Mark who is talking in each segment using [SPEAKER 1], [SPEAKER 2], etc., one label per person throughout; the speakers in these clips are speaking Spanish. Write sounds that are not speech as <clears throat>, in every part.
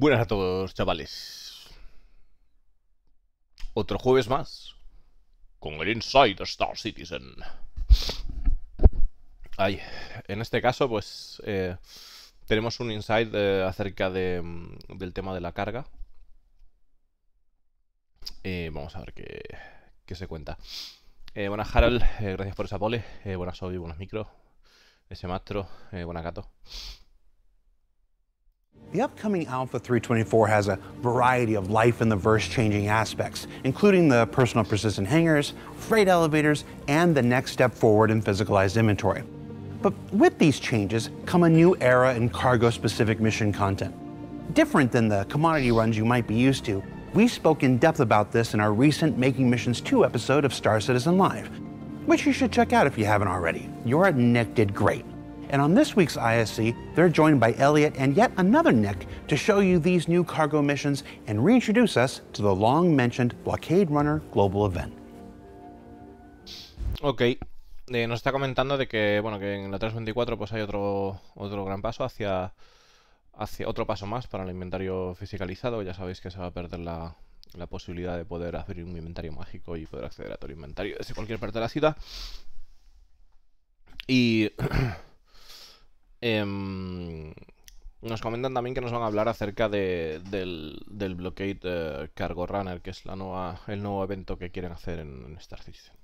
[SPEAKER 1] Buenas a todos, chavales. Otro jueves más con el Inside Star Citizen. Ay, en este caso, pues eh, tenemos un Inside eh, acerca mm, del tema de la carga. Eh, vamos a ver qué, se cuenta. buenas, Harald. gracias por esa pole. buenas, Obi. Buenas, Micro. Ese Mastro. buenas, Gato.
[SPEAKER 2] The upcoming Alpha 324 has a variety of life in the verse changing aspects, including the personal persistent hangars, freight elevators, and the next step forward in physicalized inventory. But with these changes come a new era in cargo specific mission content. Different than the commodity runs you might be used to, we spoke in depth about this in our recent Making Missions 2 episode of Star Citizen Live, which you should check out if you haven't already. Your Nick did great. And on this week's ISC, they're joined by Elliot and yet another Nick to show you these new cargo missions and reintroduce us to the long mentioned Blockade Runner global event.
[SPEAKER 1] Ok, eh, nos está comentando de que, bueno, que en la 324 pues hay otro, otro gran paso hacia, hacia otro paso más para el inventario fiscalizado. Ya sabéis que se va a perder la, la posibilidad de poder abrir un inventario mágico y poder acceder a todo el inventario desde cualquier parte de la ciudad. Y <clears throat> Eh, nos comentan también que nos van a hablar acerca de, del, del, Blockade eh, Cargo Runner, que es la nueva, el nuevo evento que quieren hacer en, en Star Citizen.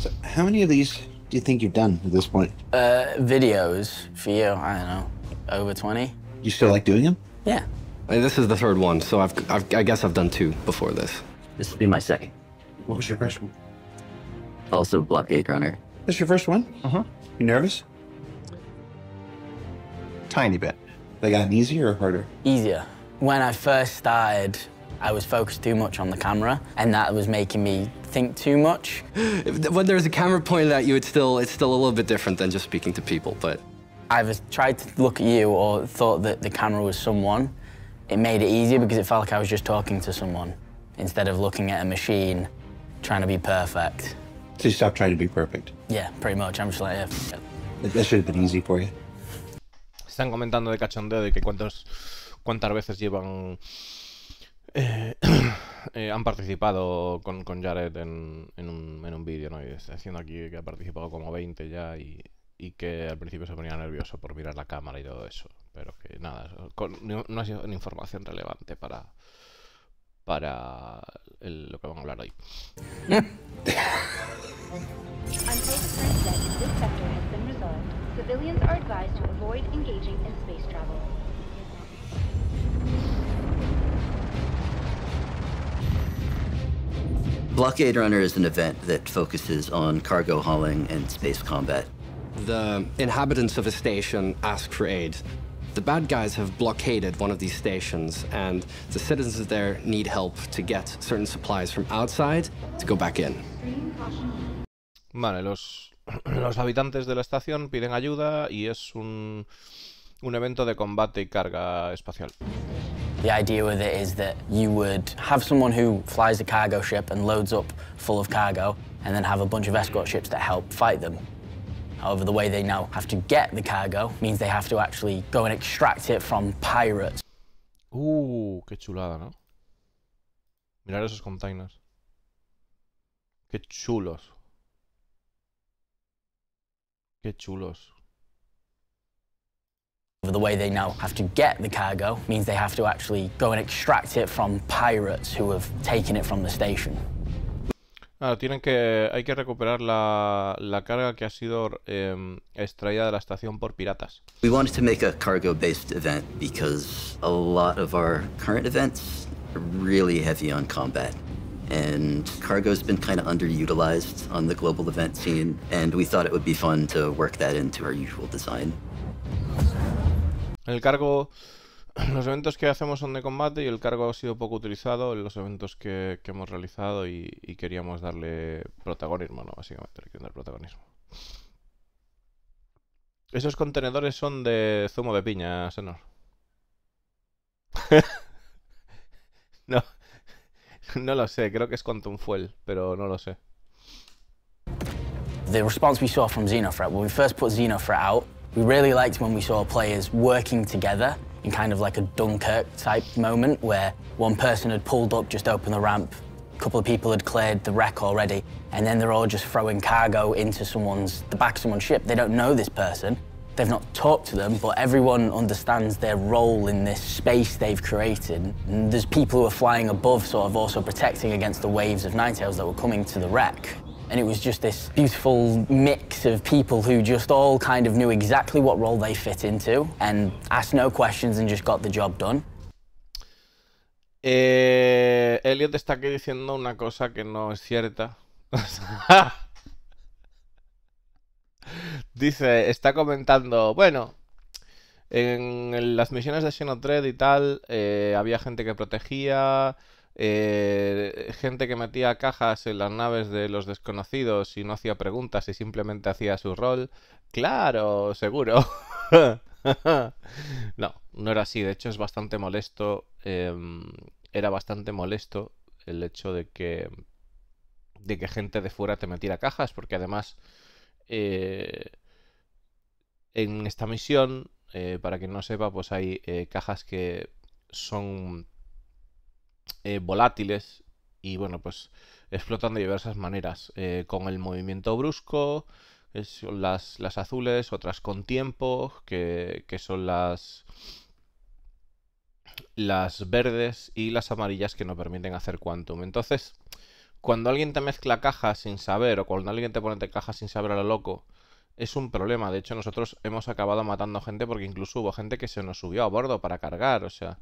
[SPEAKER 2] So, how many of these do you think you've done at this point?
[SPEAKER 1] Uh,
[SPEAKER 3] videos for you, I don't know, over 20.
[SPEAKER 4] You still like doing them? Yeah. Uh, this is the third one, so I've, I've, i guess I've done two before this. This will be my second. What was your first one? Also Blockade Runner.
[SPEAKER 2] This your first one? Uh-huh. You nervous? tiny bit. They got easier or harder? Easier.
[SPEAKER 3] When I first started, I was focused too much on the camera, and that was making me think
[SPEAKER 4] too much. When there's a camera pointed at you, it's still, it's still a little bit different than just speaking to people, but... I've tried to look at you or thought that the camera was someone. It
[SPEAKER 3] made it easier because it felt like I was just talking to someone instead of looking at a machine trying to
[SPEAKER 1] be perfect.
[SPEAKER 2] So you stopped trying to be perfect?
[SPEAKER 3] Yeah,
[SPEAKER 1] pretty much. I'm just like, yeah.
[SPEAKER 2] That should have been easy for you.
[SPEAKER 1] están comentando de cachondeo de que cuántos, cuántas veces llevan. Eh, <coughs> eh, han participado con, con Jared en, en un, en un vídeo, ¿no? Y está diciendo aquí que ha participado como 20 ya y, que al principio se ponía nervioso por mirar la cámara y todo eso. Pero que nada, no, ha sido información relevante para, para lo que vamos a hablar hoy.
[SPEAKER 2] <laughs> <laughs>
[SPEAKER 5] Civilians are advised to avoid engaging in space travel. Blockade Runner is an event that focuses on cargo hauling and space combat.
[SPEAKER 4] The inhabitants of a station ask for aid. The bad guys have blockaded one of these stations, and the citizens there need help to get certain supplies from outside to go back in.
[SPEAKER 1] Vale, los <clears throat> los habitantes de la estación piden ayuda y es un, un evento de combate y carga espacial. The
[SPEAKER 3] idea with it is that you would have someone who flies a cargo ship and loads up full of cargo, and then have a bunch of escort ships that help fight them. However, the way they now have to get the cargo means they have to actually go and extract it from pirates.
[SPEAKER 1] Uh, qué chulada, ¿no? Mirar esos containers. Qué chulos. Qué chulos.
[SPEAKER 3] The way they now have to get the cargo means they have to actually go and extract it from pirates who have taken it from the station.
[SPEAKER 1] Claro, tienen que, hay que recuperar la, la carga que ha sido eh, extraída de la estación por piratas.
[SPEAKER 5] We wanted to make a cargo-based event because a lot of our current events are really heavy on combat. and cargo's been kind of underutilized on the global event scene, and we thought it would be fun to work that into our usual design.
[SPEAKER 1] El cargo, <clears throat> los eventos que hacemos son de combate y el cargo ha sido poco utilizado en los eventos que, que hemos realizado y, y, queríamos darle protagonismo, ¿no? Básicamente, le dar protagonismo. Esos contenedores son de zumo de piña, Senor. <laughs> no. <laughs> no lo sé, creo que es Quantum Fuel, pero no lo sé.
[SPEAKER 3] The response we saw from Xenofret, when we first put Xenofret out, we really liked when we saw players working together in kind of like a Dunkirk type moment where one person had pulled up just open the ramp, a couple of people had cleared the wreck already, and then they're all just throwing cargo into someone's, the back of someone's ship. They don't know this person, They've not talked to them, but everyone understands their role in this space they've created. And there's people who are flying above, sort of also protecting against the waves of Ninetales that were coming to the wreck. And it was just this beautiful mix of people who just all kind of knew exactly what role they fit into and asked no questions and just got the job done.
[SPEAKER 1] Eh, Elliot está aquí diciendo una cosa que no es cierta. <laughs> Dice, está comentando, bueno, en, las misiones de Xenotred y tal, eh, había gente que protegía, eh, gente que metía cajas en las naves de los desconocidos y no hacía preguntas y simplemente hacía su rol. Claro, seguro. <laughs> no, no era así. De hecho, es bastante molesto. Em, era bastante molesto el hecho de que, de que gente de fuera te metiera cajas, porque además... Eh, en esta misión, eh, para quien no sepa, pues hay eh, cajas que son eh, volátiles y bueno, pues explotan de diversas maneras. con el movimiento brusco, son las, azules, otras con tiempo, que, que son las las verdes y las amarillas que no permiten hacer quantum. Entonces, cuando alguien te mezcla cajas sin saber, o cuando alguien te pone cajas sin saber a lo loco, es un problema. De hecho, nosotros hemos acabado matando gente porque incluso hubo gente que se nos subió a bordo para cargar. O sea,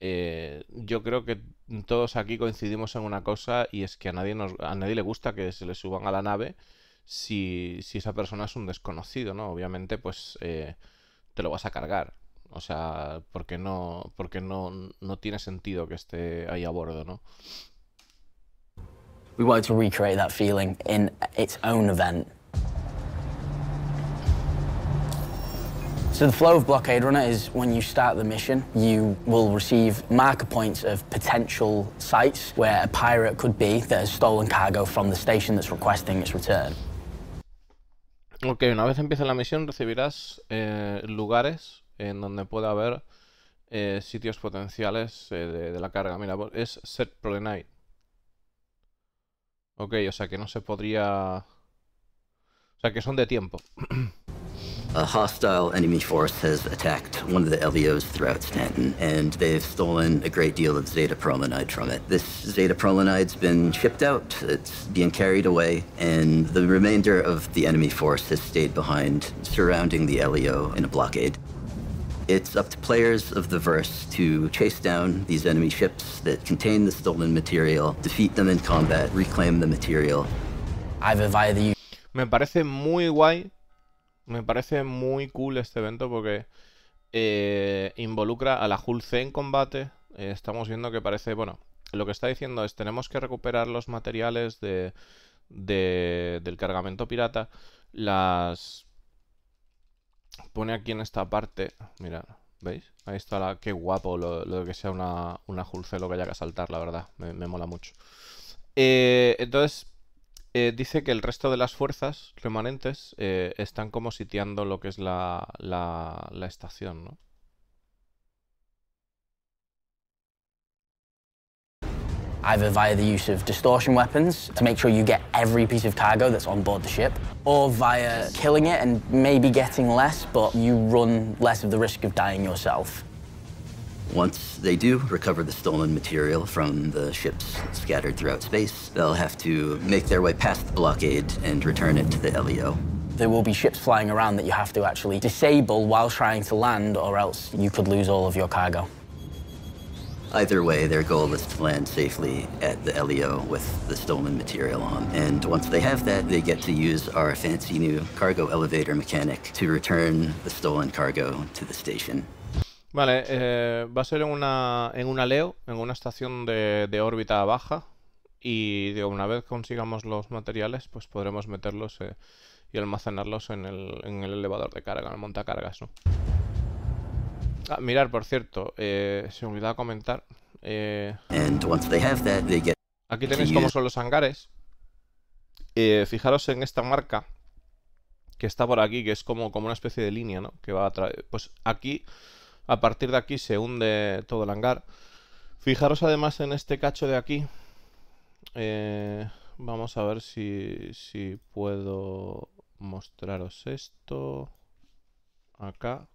[SPEAKER 1] eh, yo creo que todos aquí coincidimos en una cosa y es que a nadie, nos, a nadie le gusta que se le suban a la nave si, esa persona es un desconocido, ¿no? Obviamente, pues eh, te lo vas a cargar. O sea, porque no, porque no, tiene sentido que esté ahí a bordo, ¿no?
[SPEAKER 3] feeling So the flow of Blockade Runner is when you start the mission, you will receive marker points of potential sites where a pirate could be that has stolen cargo from the station that's requesting its return.
[SPEAKER 1] Ok, una vez empieza la misión recibirás eh, lugares en donde pueda haber eh, sitios potenciales eh, de, la carga. Mira, pues, es set prolenite. Ok, o sea que no se podría... O sea que son de tiempo. <clears throat> A
[SPEAKER 5] hostile enemy force has attacked one of the LVOs throughout Stanton, and they've stolen a great deal of Zeta Prolinide from it. This Zeta Prolinide's been shipped out, it's being carried away, and the remainder of the enemy force has stayed behind, surrounding the LEO in a blockade. It's up to players of the verse to chase down these enemy ships that contain the stolen material, defeat them in combat, reclaim the material. I've
[SPEAKER 1] invited you. Me parece muy guay Me parece muy cool este evento porque eh, involucra a la Julce en combate. Eh, estamos viendo que parece, bueno, lo que está diciendo es tenemos que recuperar los materiales del cargamento pirata. Las pone aquí en esta parte, mira, ¿veis? Ahí está la... Qué guapo lo, de que sea una, una Hulce lo que haya que saltar, la verdad. Me, mola mucho. Eh, entonces, eh, dice que el resto de las fuerzas remanentes eh, están como sitiando lo que es la, la, la estación, ¿no? either via the use of distortion weapons to make sure you get
[SPEAKER 3] every piece of cargo that's on board the ship, or via killing it and maybe getting less,
[SPEAKER 5] but you run less of the risk of dying yourself. Once they do recover the stolen material from the ships scattered throughout space, they'll have to make their way past the blockade and return it to the LEO. There will be ships flying around that you have to actually disable while trying to land, or else you could lose all of your cargo. Either way, their goal is to land safely at the LEO with the stolen material on. And once they have that, they get to use our fancy new cargo elevator mechanic to return the stolen cargo to the station.
[SPEAKER 1] Vale, eh, va a ser en una, en una LEO, en una estación de, de órbita baja. Y digo, una vez consigamos los materiales, pues podremos meterlos eh, y almacenarlos en el, en el, elevador de carga, en el montacargas, ¿no? Ah, mirar, por cierto, eh, se me olvidaba comentar. Aquí tenéis cómo son los hangares. fijaros en esta marca que está por aquí, que es como, como una especie de línea, ¿no? Que va a traer. Pues aquí a partir de aquí se hunde todo el hangar. Fijaros además en este cacho de aquí. Eh, vamos a ver si, puedo mostraros esto. Acá.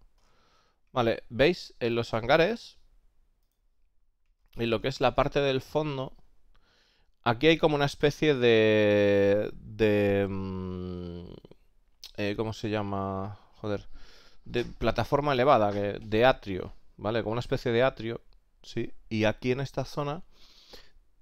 [SPEAKER 1] Vale, ¿veis? En los hangares, en lo que es la parte del fondo, aquí hay como una especie de... de mm, eh, ¿Cómo se llama? Joder plataforma elevada, de atrio, ¿vale? Como una especie de atrio, ¿sí? Y aquí en esta zona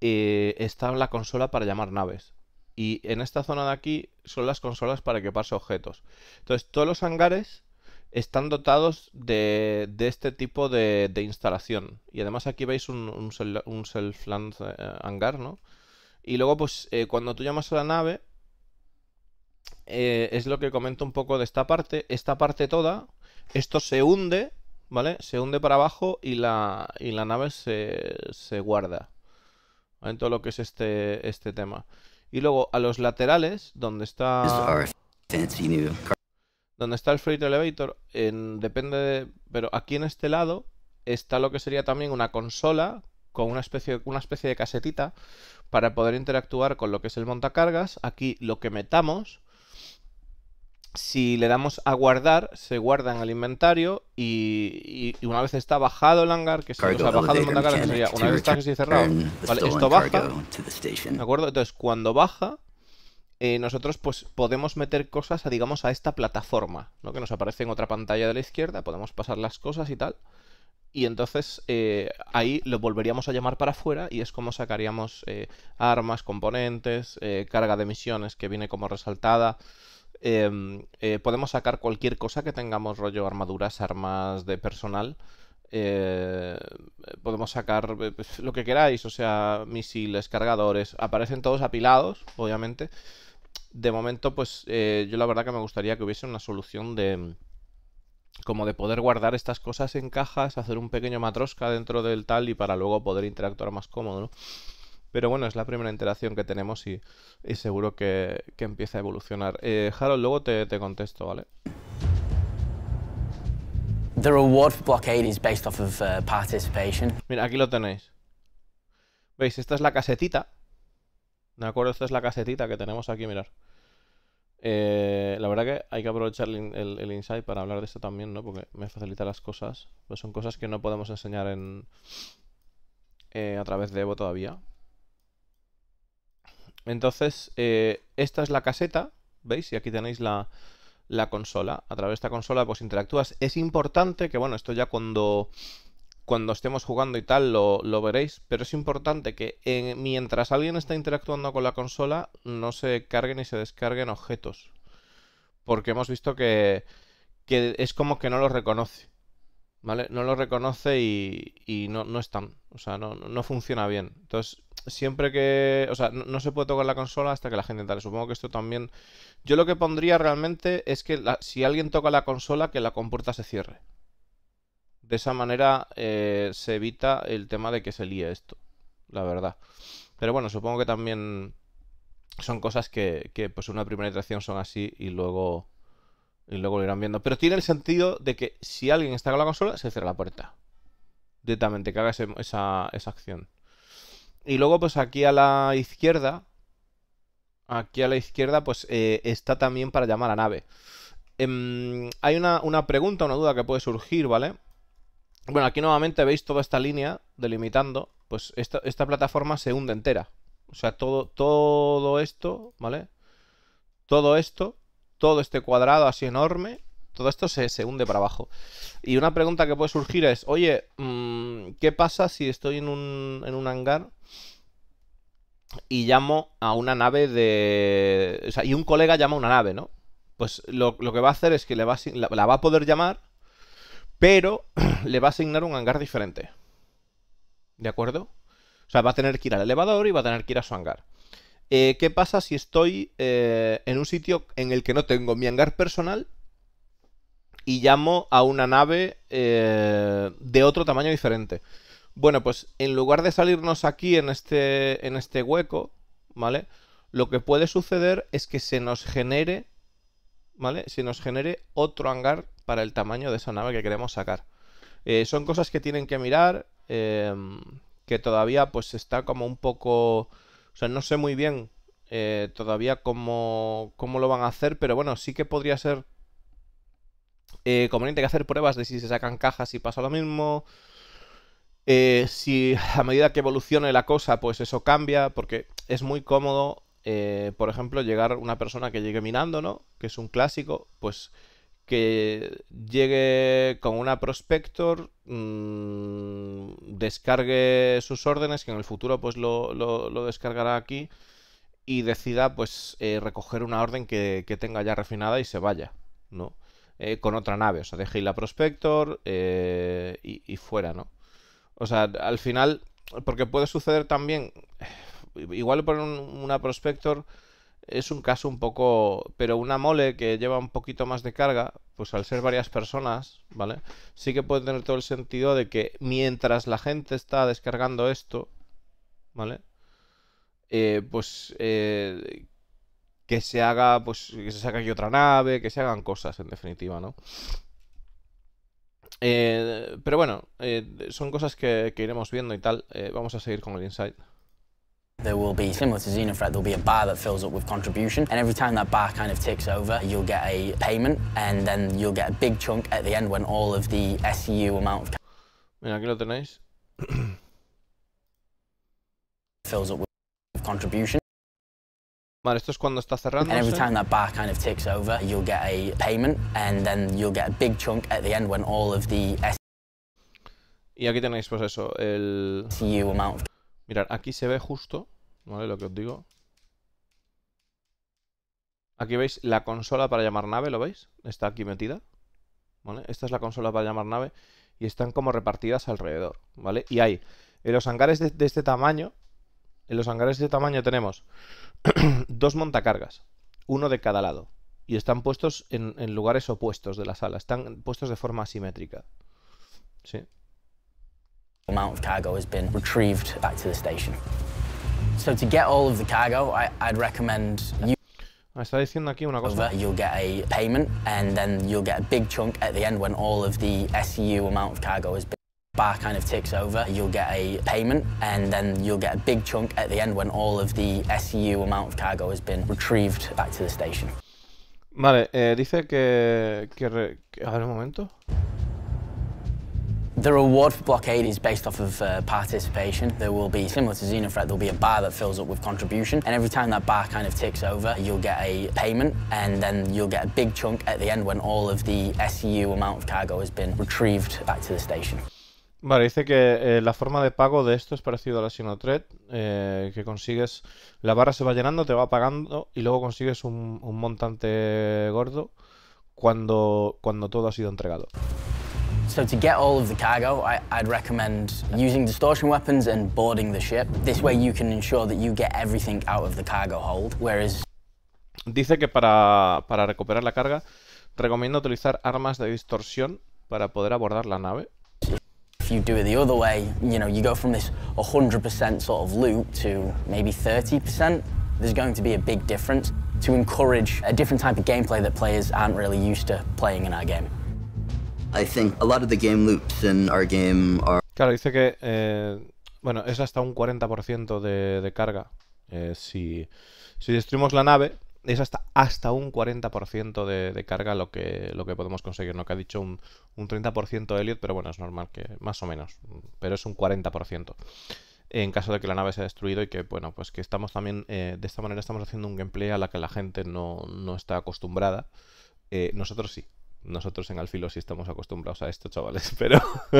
[SPEAKER 1] eh, está la consola para llamar naves. Y en esta zona de aquí son las consolas para que pase objetos. Entonces, todos los hangares están dotados de, este tipo de, instalación. Y además aquí veis un, self, land eh, hangar, ¿no? Y luego, pues, eh, cuando tú llamas a la nave, es lo que comento un poco de esta parte. Esta parte toda esto se hunde, ¿vale? Se hunde para abajo y la, y la nave se, se guarda. En todo lo que es este, este tema. Y luego a los laterales, donde está. Donde está el freight elevator, depende de. Pero aquí en este lado está lo que sería también una consola con una especie, una especie de casetita para poder interactuar con lo que es el montacargas. Aquí lo que metamos si le damos a guardar, se guarda en el inventario y, una vez está bajado el hangar, que se ha bajado el montacargas, que sería una vez está que cerrado, esto baja, ¿de acuerdo? Entonces, cuando baja, eh, nosotros pues podemos meter cosas, a, digamos, a esta plataforma, ¿no? Que nos aparece en otra pantalla de la izquierda, podemos pasar las cosas y tal. Y entonces eh, ahí lo volveríamos a llamar para afuera y es como sacaríamos eh, armas, componentes, carga de misiones que viene como resaltada. Em, eh, podemos sacar cualquier cosa que tengamos rollo armaduras, armas de personal. Eh, podemos sacar eh, pues, lo que queráis, o sea, misiles, cargadores, aparecen todos apilados, obviamente. De momento, pues yo la verdad que me gustaría que hubiese una solución de... Como de poder guardar estas cosas en cajas, hacer un pequeño matrosca dentro del tal y para luego poder interactuar más cómodo, ¿no? Pero bueno, es la primera interacción que tenemos y, seguro que, empieza a evolucionar. Eh, Harold, luego te, contesto, ¿vale? Mira, aquí lo tenéis. ¿Veis? Esta es la casetita. ¿De acuerdo? Esta es la casetita que tenemos aquí, mirar. Eh, la verdad que hay que aprovechar el, el, insight para hablar de esto también, ¿no? Porque me facilita las cosas. Pues son cosas que no podemos enseñar en eh, a través de Evo todavía. Entonces, eh, esta es la caseta, ¿veis? Y aquí tenéis la, consola. A través de esta consola pues interactúas. Es importante que, bueno, esto ya cuando, cuando estemos jugando y tal lo, veréis, pero es importante que mientras alguien está interactuando con la consola no se carguen y se descarguen objetos. Porque hemos visto que, es como que no los reconoce. ¿Vale? No los reconoce y, no, están. O sea, no, no funciona bien. Entonces, siempre que. O sea, no, se puede tocar la consola hasta que la gente tal. Supongo que esto también. Yo lo que pondría realmente es que si alguien toca la consola, que la compuerta se cierre. De esa manera eh, se evita el tema de que se líe esto. La verdad. Pero bueno, supongo que también son cosas que, que pues una primera iteración son así y luego. Y luego lo irán viendo. Pero tiene el sentido de que si alguien está con la consola, se cierra la puerta. Directamente, que haga esa, esa acción. Y luego, pues aquí a la izquierda, aquí a la izquierda, pues eh, está también para llamar a nave. Em, hay una, una, pregunta, una duda que puede surgir, ¿vale? Bueno, aquí nuevamente veis toda esta línea delimitando, pues esta, plataforma se hunde entera. O sea, todo, todo esto, ¿vale? Todo esto, todo este cuadrado así enorme, todo esto se, hunde para abajo. Y una pregunta que puede surgir es, oye, mm, ¿qué pasa si estoy en un, hangar y llamo a una nave de... O sea, y un colega llama a una nave, ¿no? Pues lo, que va a hacer es que le la, va a poder llamar, pero <clears throat> le va a asignar un hangar diferente. ¿De acuerdo? O sea, va a tener que ir al elevador y va a tener que ir a su hangar. Eh, ¿Qué pasa si estoy eh, en un sitio en el que no tengo mi hangar personal y llamo a una nave eh, de otro tamaño diferente. Bueno, pues en lugar de salirnos aquí en este, en este hueco, ¿vale? Lo que puede suceder es que se nos genere, ¿vale? Se nos genere otro hangar para el tamaño de esa nave que queremos sacar. Eh, son cosas que tienen que mirar, eh, que todavía pues está como un poco... O sea, no sé muy bien todavía cómo, cómo lo van a hacer, pero bueno, sí que podría ser eh, conveniente que hacer pruebas de si se sacan cajas y pasa lo mismo. Eh, si a medida que evolucione la cosa, pues eso cambia, porque es muy cómodo, eh, por ejemplo, llegar una persona que llegue minando, ¿no? Que es un clásico, pues que llegue con una prospector, mm, descargue sus órdenes, que en el futuro pues lo, descargará aquí, y decida pues recoger una orden que, que tenga ya refinada y se vaya, ¿no? Eh, con otra nave. O sea, dejé la Prospector eh, y, fuera, ¿no? O sea, al final, porque puede suceder también, eh, igual por una Prospector es un caso un poco, pero una mole que lleva un poquito más de carga, pues al ser varias personas, ¿vale? Sí que puede tener todo el sentido de que mientras la gente está descargando esto, ¿vale? pues que se haga, pues, que se saque aquí otra nave, que se hagan cosas, en definitiva, ¿no? Eh, pero bueno, eh, son cosas que, que, iremos viendo y tal. Eh, vamos a seguir con el insight.
[SPEAKER 3] There will be, similar to Xenofret, there'll be a bar that fills up with contribution, and every time that bar kind of ticks over, you'll get a payment, and then you'll get a big chunk at the end when all of the SEU amount of...
[SPEAKER 1] Mira, aquí lo tenéis.
[SPEAKER 3] fills up with contribution.
[SPEAKER 1] Vale, esto es cuando está cerrando. kind
[SPEAKER 3] of over, you'll get a payment and then you'll get a big chunk at the end when all of the
[SPEAKER 1] Y aquí tenéis pues eso, el Mirad, aquí se ve justo, ¿vale? Lo que os digo. Aquí veis la consola para llamar nave, ¿lo veis? Está aquí metida. ¿Vale? Esta es la consola para llamar nave y están como repartidas alrededor, ¿vale? Y hay los hangares de este tamaño en los hangares de este tamaño tenemos <clears throat> dos montacargas, uno de cada lado, y están puestos en, en, lugares opuestos de la sala, están puestos de forma asimétrica. Sí.
[SPEAKER 3] amount of cargo has been retrieved back to the station. So to get all of the cargo, I, I'd recommend you ah, Está diciendo aquí una cosa. You'll get a payment and then you'll get a big chunk at the end when all of the SEU amount of cargo has been bar kind of ticks over, you'll get a payment and then you'll get a big chunk at the end when all of the amount of cargo has been retrieved back to the station.
[SPEAKER 1] Vale, eh, dice que, que, re, que... A ver un
[SPEAKER 3] momento. The reward for blockade is based off of uh, participation. There will be, similar to Xenothreat, there'll be a bar that fills up with contribution, and every time that bar kind of ticks over, you'll get a payment, and then you'll get a big chunk at the end when all of the SU amount of cargo has been retrieved back to the station.
[SPEAKER 1] Vale, dice que eh, la forma de pago de esto es parecido a la Sinotred, eh, que consigues, la barra se va llenando, te va pagando y luego consigues un, montante gordo cuando, cuando todo ha sido entregado. Dice que para, para recuperar la carga recomiendo utilizar armas de distorsión para poder abordar la nave. if you do it the other
[SPEAKER 3] way, you know, you go from this 100% sort of loop to maybe 30%, there's going to be a big difference to encourage a different type of gameplay that players aren't really used to playing in our game.
[SPEAKER 5] I think a lot of the game loops in our game are...
[SPEAKER 1] Claro, dice que, eh, bueno, es hasta un 40% de, de carga. Eh, si, si destruimos la nave, es hasta, hasta un 40% de, de, carga lo que, lo que podemos conseguir. ¿no? que ha dicho un, un 30% Elliot, pero bueno, es normal que más o menos, pero es un 40% en caso de que la nave se haya destruido y que, bueno, pues que estamos también, eh, de esta manera estamos haciendo un gameplay a la que la gente no, no está acostumbrada. Eh, nosotros sí, nosotros en Alfilo sí estamos acostumbrados a esto, chavales, <laughs> pero... <laughs>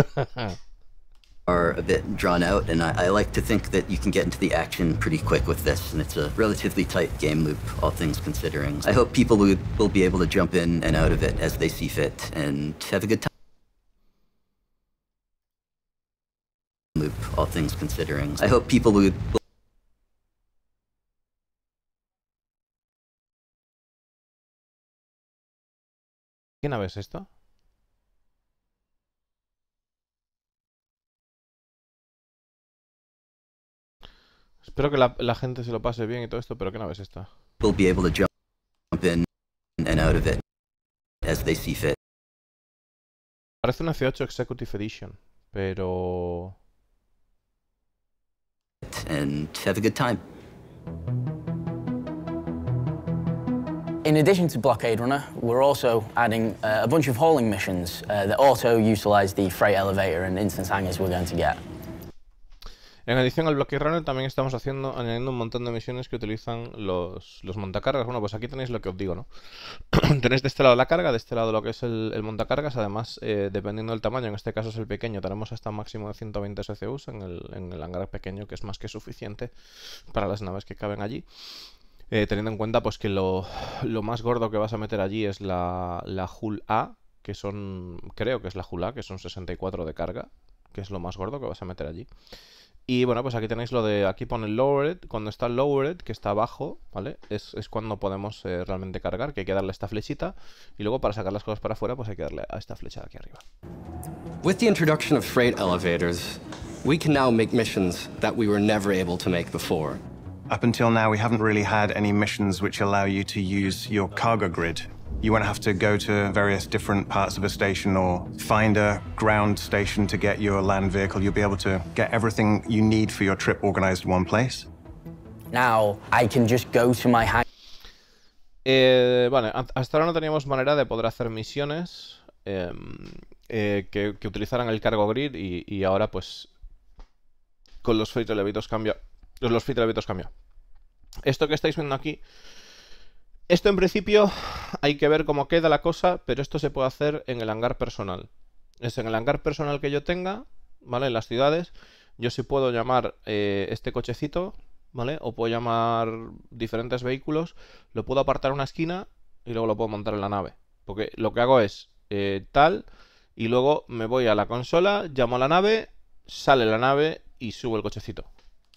[SPEAKER 5] are a bit drawn out, and I, I, like to think that you can get into the action pretty quick with this, and it's a relatively tight game loop, all things considering. I hope people will, will be able to jump in and out of it as they see fit, and have a good time. Loop, all things
[SPEAKER 1] considering. I hope people will ¿Qué nave es esto? Espero que la, la, gente se lo pase bien y todo esto, pero ¿qué esta? will
[SPEAKER 5] be able to jump in and out of it as they see fit.
[SPEAKER 1] Parece una C8 Executive Edition, pero...
[SPEAKER 5] And have a good time.
[SPEAKER 3] In addition to Blockade Runner, we're also adding uh, a bunch of hauling missions uh, that auto-utilise the freight elevator and instance hangars we're going to get.
[SPEAKER 1] En adición al bloque runner también estamos haciendo, añadiendo un montón de misiones que utilizan los, montacargas. Bueno, pues aquí tenéis lo que os digo, ¿no? <clears throat> tenéis de este lado la carga, de este lado lo que es el, montacargas. Además, eh, dependiendo del tamaño, en este caso es el pequeño, tenemos hasta un máximo de 120 SCUs en el, hangar pequeño, que es más que suficiente para las naves que caben allí. Eh, teniendo en cuenta pues que lo, más gordo que vas a meter allí es la, la Hull A, que son, creo que es la A, que son 64 de carga, que es lo más gordo que vas a meter allí. Y bueno, pues aquí tenéis lo de, aquí pone lowered, cuando está lowered, que está abajo, ¿vale? Es, es cuando podemos eh, realmente cargar, que hay que darle esta flechita, y luego para sacar las cosas para afuera, pues hay que darle a esta flecha de aquí arriba.
[SPEAKER 4] With the introduction of freight elevators, we can now make
[SPEAKER 6] missions that we were never able to make before. Up until now, we haven't really had any missions which allow you to use your cargo grid You won't have to go to various different parts of a station or find a ground station to get your land vehicle. You'll be able to get everything you need for your trip organized in one place. Now I can just go to my
[SPEAKER 1] eh, vale, hasta ahora no teníamos manera de poder hacer misiones eh, eh, que, que, utilizaran el cargo grid y, y ahora pues con los freight elevators cambia. Los, free cambia. Esto que estáis viendo aquí esto en principio hay que ver cómo queda la cosa, pero esto se puede hacer en el hangar personal. Es en el hangar personal que yo tenga, ¿vale? En las ciudades, yo sí puedo llamar eh, este cochecito, ¿vale? O puedo llamar diferentes vehículos, lo puedo apartar a una esquina y luego lo puedo montar en la nave. Porque lo que hago es eh, tal y luego me voy a la consola, llamo a la nave, sale la nave y subo el cochecito.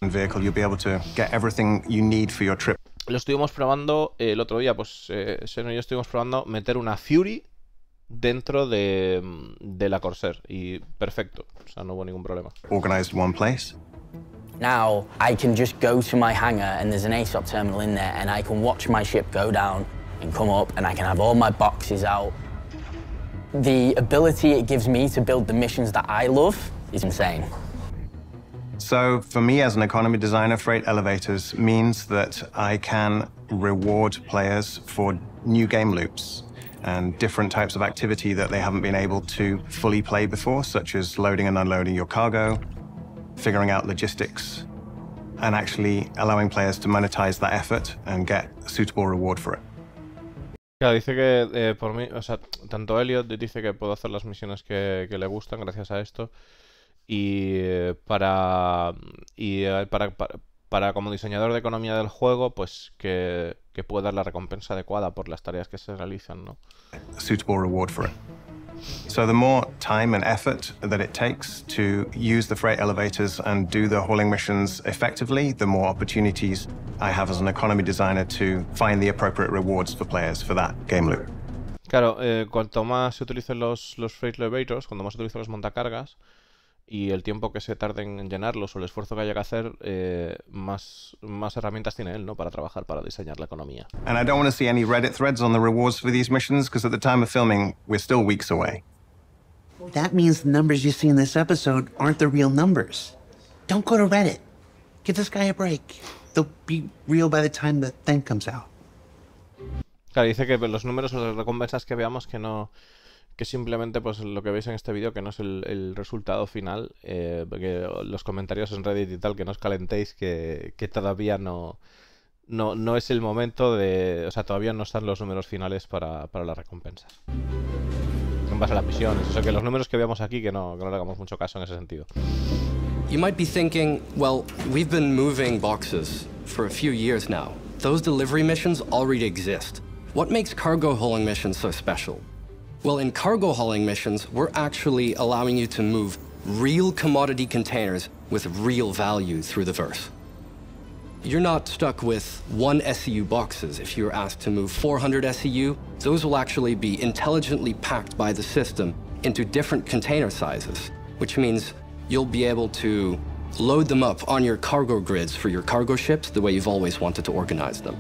[SPEAKER 6] everything need trip
[SPEAKER 1] lo estuvimos probando eh, el otro día, pues eh, Seno y yo estuvimos probando meter una Fury dentro de, mm, de la Corsair y perfecto, o sea, no hubo ningún problema.
[SPEAKER 6] Organized one place.
[SPEAKER 3] Now I can just go to my hangar and there's an ASOP terminal in there and I can watch my ship go down and come up and I can have all my boxes out. The ability it gives me to build the missions that I love is insane.
[SPEAKER 6] So for me as an economy designer, Freight Elevators means that I can reward players for new game loops and different types of activity that they haven't been able to fully play before, such as loading and unloading your cargo, figuring out logistics, and actually allowing players to monetize that effort and get a suitable reward for it.
[SPEAKER 1] Claro, dice que eh, por mí, o sea, tanto Elliot dice que puedo hacer las misiones que, que le gustan gracias a esto, Y para, y eh, para, para, como diseñador de economía del juego, pues que, que pueda dar la recompensa adecuada por las tareas que se realizan, ¿no?
[SPEAKER 6] reward for it. So the more time and effort that it takes to use the freight elevators and do the hauling missions effectively, the more opportunities I have as an economy designer to find the appropriate rewards for players for that game loop.
[SPEAKER 1] Claro, eh, cuanto más se utilizan los, los freight elevators, cuanto más se utilizan los montacargas, y el tiempo que se tarden en llenarlos o el esfuerzo que haya que hacer, eh, más, más herramientas tiene él ¿no? para trabajar, para diseñar la economía.
[SPEAKER 6] And I don't want to see any Reddit threads on the rewards for these missions because at the time of filming, we're still weeks away.
[SPEAKER 2] That means the numbers you see in this episode aren't the real numbers. Don't go to Reddit. Give this guy a break. They'll be real by the time the thing comes out.
[SPEAKER 1] Claro, dice que los números o las recompensas que veamos que no, que simplemente pues lo que veis en este vídeo que no es el, resultado final, eh, porque los comentarios en Reddit y tal, que no os calentéis, que, todavía no, no, es el momento de... O sea, todavía no están los números finales para, para las recompensas. En base a las misiones, o sea que los números que veamos aquí que no, le hagamos mucho caso en ese sentido. You might be thinking,
[SPEAKER 4] well, we've been moving boxes for a few years now. Those delivery missions already exist. What makes cargo hauling missions so special? Well, in cargo hauling missions, we're actually allowing you to move real commodity containers with real value through the verse. You're not stuck with one SEU boxes. If you're asked to move 400 SEU, those will actually be intelligently packed by the system into different container sizes, which means you'll be able to load them up on your cargo grids for your cargo ships the way you've always wanted to organize them.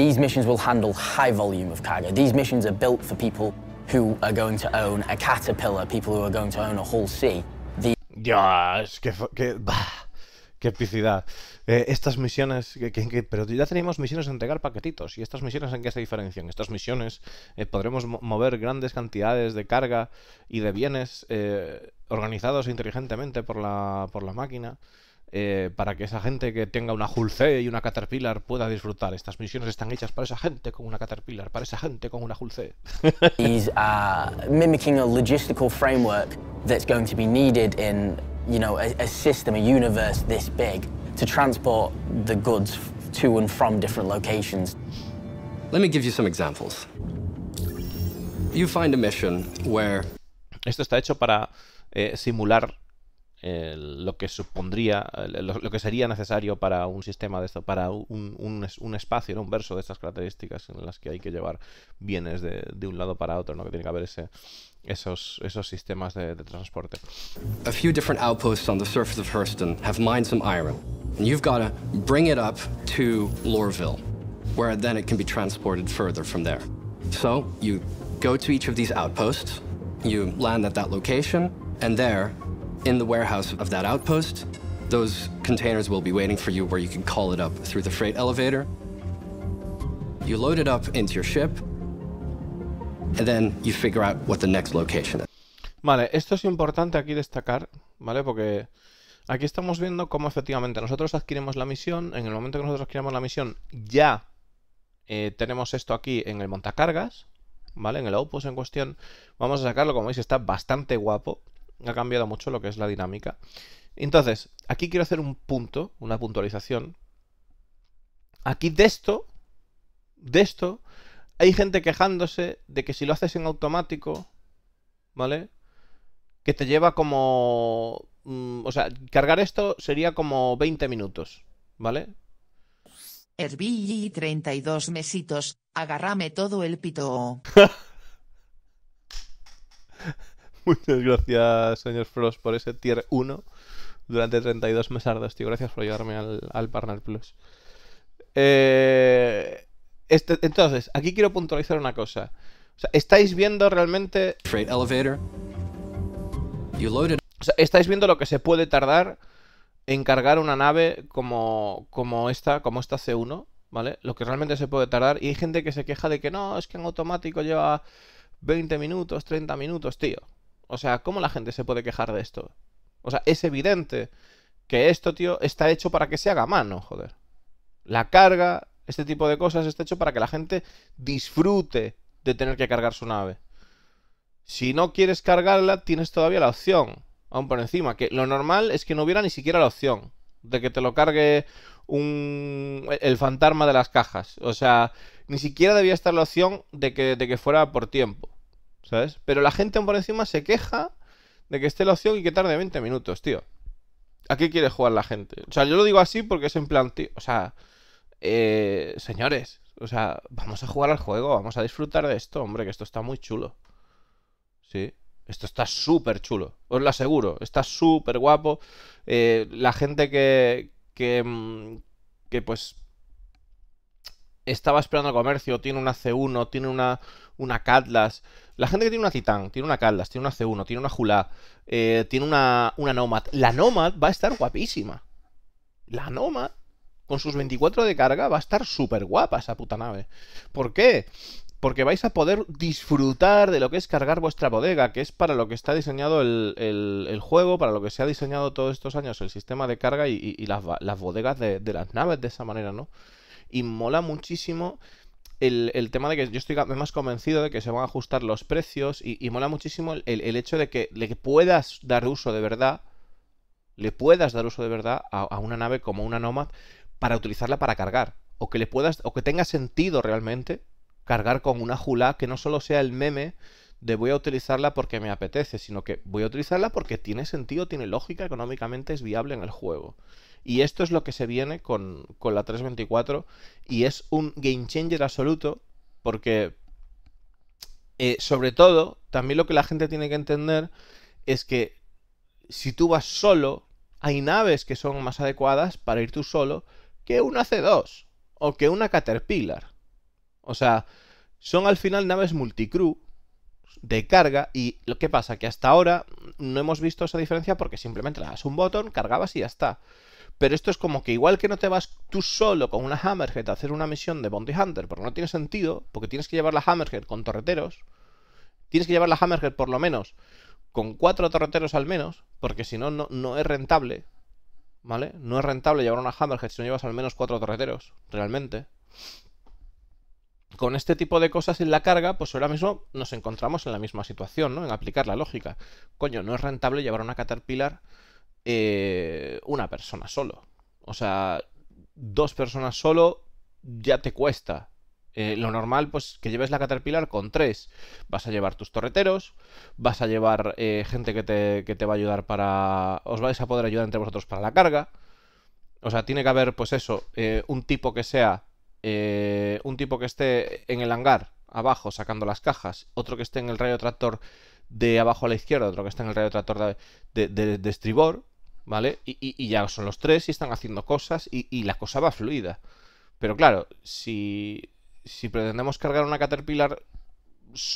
[SPEAKER 4] These missions will handle high volume of cargo. These missions are built for people who are
[SPEAKER 3] going to own a Caterpillar, people who are going to own a whole
[SPEAKER 1] sea. The... Dios, qué, qué, epicidad. Eh, estas misiones, pero ya tenemos misiones de entregar paquetitos. ¿Y estas misiones en qué se diferencian? Estas misiones eh, podremos mover grandes cantidades de carga y de bienes eh, organizados inteligentemente por la máquina eh, para que esa gente que tenga una Hulce y una Caterpillar pueda disfrutar. Estas misiones están hechas para esa gente con una Caterpillar, para esa gente con una Hulce. He's <laughs> uh,
[SPEAKER 3] mimicking a logistical framework that's going to be needed in, you know, a, a system, a universe this big to transport the goods to and from different locations.
[SPEAKER 4] Let me give you some examples. You find a mission
[SPEAKER 1] where Esto está hecho para eh, simular lo que supondría, lo, que sería necesario para un sistema de esto, para un, un, un espacio, ¿no? un verso de estas características en las que hay que llevar bienes de, de un lado para otro, ¿no? que tiene que haber ese, esos, esos sistemas de, de transporte.
[SPEAKER 4] A few different outposts on the surface of Hurston have mined some iron, and you've got to bring it up to Lorville, where then it can be transported further from there. So you go to each of these outposts, you land at that location, and there Vale,
[SPEAKER 1] esto es importante aquí destacar, ¿vale? Porque aquí estamos viendo cómo efectivamente nosotros adquirimos la misión. En el momento que nosotros adquirimos la misión, ya eh, tenemos esto aquí en el montacargas, ¿vale? En el outpost en cuestión. Vamos a sacarlo, como veis, está bastante guapo ha cambiado mucho lo que es la dinámica. Entonces, aquí quiero hacer un punto, una puntualización. Aquí de esto, de esto, hay gente quejándose de que si lo haces en automático, ¿vale? Que te lleva como... Mm, o sea, cargar esto sería como 20 minutos, ¿vale? Herbilli 32 mesitos, Agarrame todo el pito. <laughs> <laughs> Muchas gracias, señor Frost, por ese tier 1 durante 32 mesardos, tío. Gracias por llevarme al, al Plus. Eh, este, entonces, aquí quiero puntualizar una cosa. O sea, estáis viendo realmente. O sea, estáis viendo lo que se puede tardar en cargar una nave como, como esta, como esta C1, ¿vale? Lo que realmente se puede tardar. Y hay gente que se queja de que no, es que en automático lleva 20 minutos, 30 minutos, tío. O sea, ¿cómo la gente se puede quejar de esto? O sea, es evidente que esto, tío, está hecho para que se haga mano, joder. La carga, este tipo de cosas, está hecho para que la gente disfrute de tener que cargar su nave. Si no quieres cargarla, tienes todavía la opción, aún por encima, que lo normal es que no hubiera ni siquiera la opción de que te lo cargue un, el fantasma de las cajas. O sea, ni siquiera debía estar la opción de que, de que fuera por tiempo. Pero la gente por encima se queja de que esté la opción y que tarde 20 minutos, tío. ¿A qué quiere jugar la gente? O sea, yo lo digo así porque es en plan, tío. O sea, eh, señores, o sea, vamos a jugar al juego, vamos a disfrutar de esto, hombre, que esto está muy chulo. Sí, esto está súper chulo, os lo aseguro, está súper guapo. Eh, la gente que, que, mm, que pues estaba esperando al comercio, tiene una C1, tiene una, una Catlas. La gente que tiene una Titan, tiene una Catlas, tiene una C1, tiene una Jula, eh, tiene una, una Nomad. La Nomad va a estar guapísima. La Nomad, con sus 24 de carga, va a estar súper guapa esa puta nave. ¿Por qué? Porque vais a poder disfrutar de lo que es cargar vuestra bodega, que es para lo que está diseñado el, juego, para lo que se ha diseñado todos estos años el sistema de carga y, las, bodegas de las naves de esa manera, ¿no? y mola muchísimo. El, tema de que yo estoy más convencido de que se van a ajustar los precios y, mola muchísimo el, hecho de que le puedas dar uso de verdad, le puedas dar uso de verdad a, a, una nave como una Nomad para utilizarla para cargar. O que le puedas, o que tenga sentido realmente cargar con una Jula que no solo sea el meme de voy a utilizarla porque me apetece, sino que voy a utilizarla porque tiene sentido, tiene lógica, económicamente es viable en el juego. Y esto es lo que se viene con, la 324 y es un game changer absoluto porque eh, sobre todo también lo que la gente tiene que entender es que si tú vas solo, hay naves que son más adecuadas para ir tú solo que una C2 o que una Caterpillar. O sea, son al final naves multicrew de carga y lo que pasa que hasta ahora no hemos visto esa diferencia porque simplemente le das un botón, cargabas y ya está. Pero esto es como que igual que no te vas tú solo con una Hammerhead a hacer una misión de Bounty Hunter, porque no tiene sentido, porque tienes que llevar la Hammerhead con torreteros, tienes que llevar la Hammerhead por lo menos con cuatro torreteros al menos, porque si no, no es rentable, ¿vale? No es rentable llevar una Hammerhead si no llevas al menos cuatro torreteros, realmente con este tipo de cosas en la carga, pues ahora mismo nos encontramos en la misma situación, ¿no? En aplicar la lógica. Coño, no es rentable llevar una Caterpillar eh, una persona solo. O sea, dos personas solo ya te cuesta. Eh, lo normal, pues, que lleves la Caterpillar con tres. Vas a llevar tus torreteros, vas a llevar eh, gente que te, que te, va a ayudar para... Os vais a poder ayudar entre vosotros para la carga. O sea, tiene que haber, pues eso, un tipo que sea eh, un tipo que esté en el hangar, abajo, sacando las cajas, otro que esté en el rayo tractor de abajo a la izquierda, otro que esté en el rayo tractor de, estribor, ¿vale? Y, ya son los tres y están haciendo cosas y, la cosa va fluida. Pero claro, si, si pretendemos cargar una Caterpillar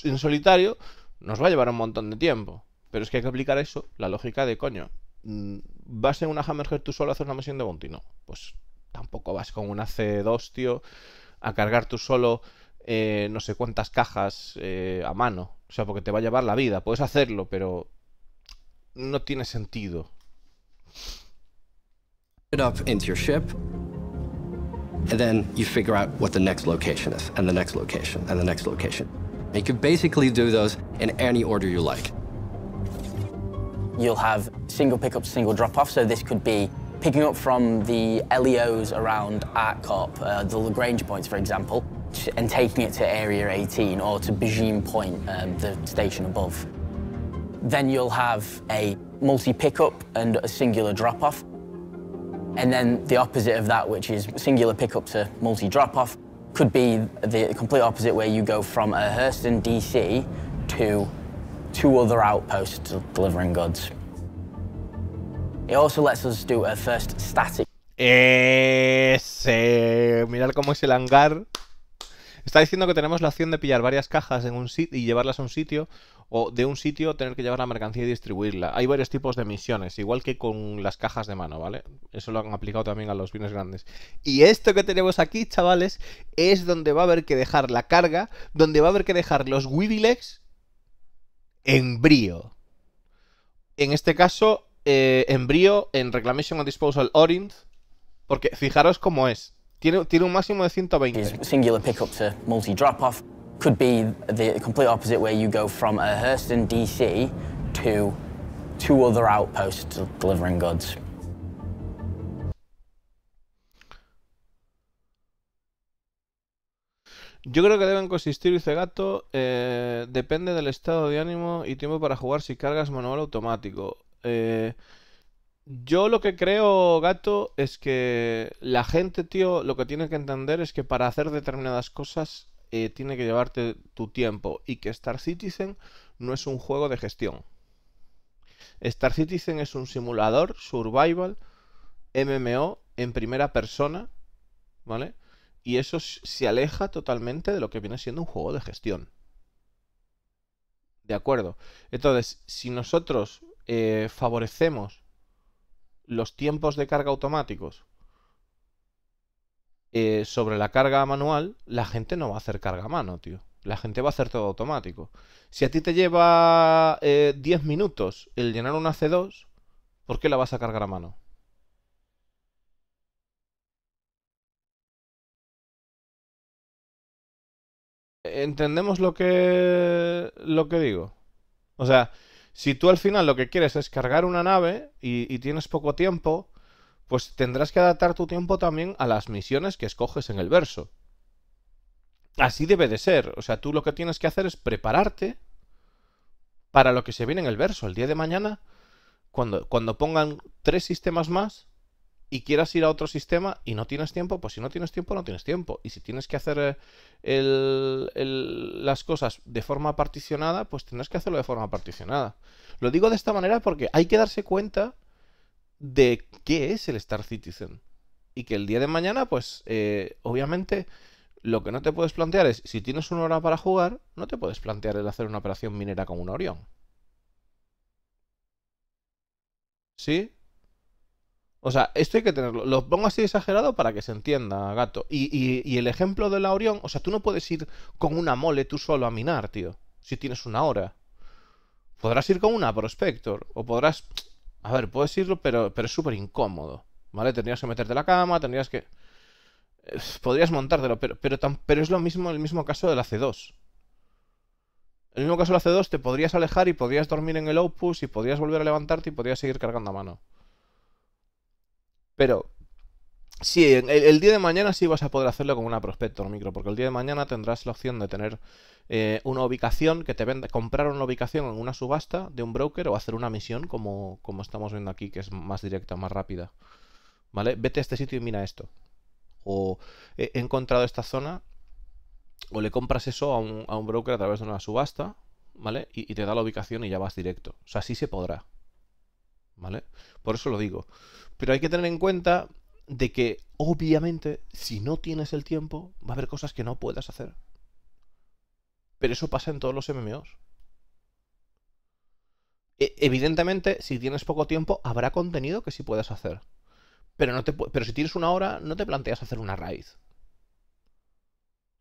[SPEAKER 1] en solitario, nos va a llevar un montón de tiempo. Pero es que hay que aplicar eso, la lógica de coño. Mm, ¿Vas en una Hammerhead tú solo a hacer una misión de bounty? No. Pues tampoco vas con una C2, tío, a cargar tú solo eh, no sé cuántas cajas eh, a mano. O sea, porque te va a llevar la vida. Puedes hacerlo, pero no tiene sentido. It up into your ship, and then you figure out what the next
[SPEAKER 4] location is, and the next location, and the next location. And you can basically do those in any order you like. You'll have single pickups, single drop off, so this could be
[SPEAKER 3] picking up from the LEOs around ArtCorp, uh, the Lagrange points, for example, and taking it to Area 18 or to Bejine Point, um, the station above. Then you'll have a multi-pickup and a singular drop-off. And then the opposite of that, which is singular pickup to multi-drop-off, could be the complete opposite where you go from a Hurston DC to two other outposts delivering goods. También also lets us do a first
[SPEAKER 1] Ese. Mirad cómo es el hangar. Está diciendo que tenemos la opción de pillar varias cajas en un sitio y llevarlas a un sitio, o de un sitio tener que llevar la mercancía y distribuirla. Hay varios tipos de misiones, igual que con las cajas de mano, ¿vale? Eso lo han aplicado también a los bienes grandes. Y esto que tenemos aquí, chavales, es donde va a haber que dejar la carga, donde va a haber que dejar los Widilex en brío. En este caso, eh, Embryo en Reclamation and Disposal Orinth, porque fijaros cómo es. Tiene, tiene un máximo de 120. Yo creo que deben consistir, dice Gato, eh, depende del estado de ánimo y tiempo para jugar si cargas manual automático. Eh, yo lo que creo, gato, es que la gente, tío, lo que tiene que entender es que para hacer determinadas cosas eh, tiene que llevarte tu tiempo y que Star Citizen no es un juego de gestión. Star Citizen es un simulador, survival, MMO en primera persona, ¿vale? Y eso se aleja totalmente de lo que viene siendo un juego de gestión. De acuerdo. Entonces, si nosotros eh, favorecemos los tiempos de carga automáticos eh, sobre la carga manual, la gente no va a hacer carga a mano, tío. La gente va a hacer todo automático. Si a ti te lleva 10 eh, minutos el llenar una C2, ¿por qué la vas a cargar a mano? ¿Entendemos lo que, lo que digo? O sea, si tú al final lo que quieres es cargar una nave y, tienes poco tiempo, pues tendrás que adaptar tu tiempo también a las misiones que escoges en el verso. Así debe de ser. O sea, tú lo que tienes que hacer es prepararte para lo que se viene en el verso. El día de mañana, cuando, cuando pongan tres sistemas más, y quieras ir a otro sistema y no tienes tiempo, pues si no tienes tiempo, no tienes tiempo. Y si tienes que hacer eh, las cosas de forma particionada, pues tienes que hacerlo de forma particionada. Lo digo de esta manera porque hay que darse cuenta de qué es el Star Citizen. Y que el día de mañana, pues eh, obviamente lo que no te puedes plantear es, si tienes una hora para jugar, no te puedes plantear el hacer una operación minera con un Orión. ¿Sí? O sea, esto hay que tenerlo. Lo pongo así exagerado para que se entienda, gato. Y, el ejemplo de la Orión, o sea, tú no puedes ir con una mole tú solo a minar, tío. Si tienes una hora. Podrás ir con una Prospector. O podrás. A ver, puedes irlo, pero, pero es súper incómodo. ¿Vale? Tendrías que meterte la cama, tendrías que. Eh, podrías montártelo, pero, pero, tan, pero es lo mismo el mismo caso de la C2. el mismo caso de la C2, te podrías alejar y podrías dormir en el Opus y podrías volver a levantarte y podrías seguir cargando a mano. Pero sí, el, día de mañana sí vas a poder hacerlo con una prospector micro, porque el día de mañana tendrás la opción de tener eh, una ubicación que te venda, comprar una ubicación en una subasta de un broker o hacer una misión como, como estamos viendo aquí, que es más directa, más rápida. ¿Vale? Vete a este sitio y mira esto. O he encontrado esta zona, o le compras eso a un, broker a través de una subasta, ¿vale? Y, y, te da la ubicación y ya vas directo. O sea, sí se podrá. ¿Vale? Por eso lo digo. Pero hay que tener en cuenta de que obviamente si no tienes el tiempo va a haber cosas que no puedas hacer. Pero eso pasa en todos los MMOs. E, evidentemente, si tienes poco tiempo, habrá contenido que sí puedas hacer. Pero, no te pero si tienes una hora, no te planteas hacer una raid.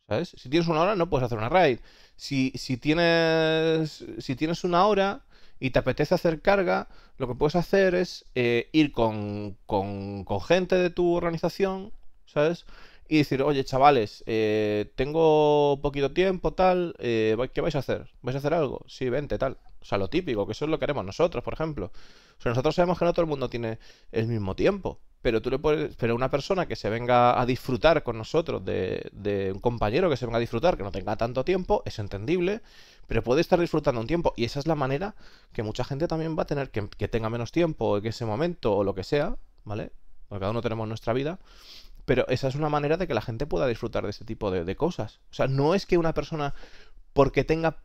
[SPEAKER 1] ¿Sabes? Si tienes una hora, no puedes hacer una raid. Si, si, tienes, si tienes una hora, y te apetece hacer carga, lo que puedes hacer es eh, ir con, con, gente de tu organización, ¿sabes? Y decir, oye, chavales, eh, tengo poquito tiempo, tal, eh, ¿qué vais a hacer? ¿Vais a hacer algo? Sí, vente, tal. O sea, lo típico, que eso es lo que haremos nosotros, por ejemplo. O sea, nosotros sabemos que no todo el mundo tiene el mismo tiempo, pero tú le puedes, pero una persona que se venga a disfrutar con nosotros, de, un compañero que se venga a disfrutar, que no tenga tanto tiempo, es entendible, pero puede estar disfrutando un tiempo. Y esa es la manera que mucha gente también va a tener, que, tenga menos tiempo, que ese momento, o lo que sea, ¿vale? Porque cada uno tenemos nuestra vida. Pero esa es una manera de que la gente pueda disfrutar de ese tipo de, de cosas. O sea, no es que una persona, porque tenga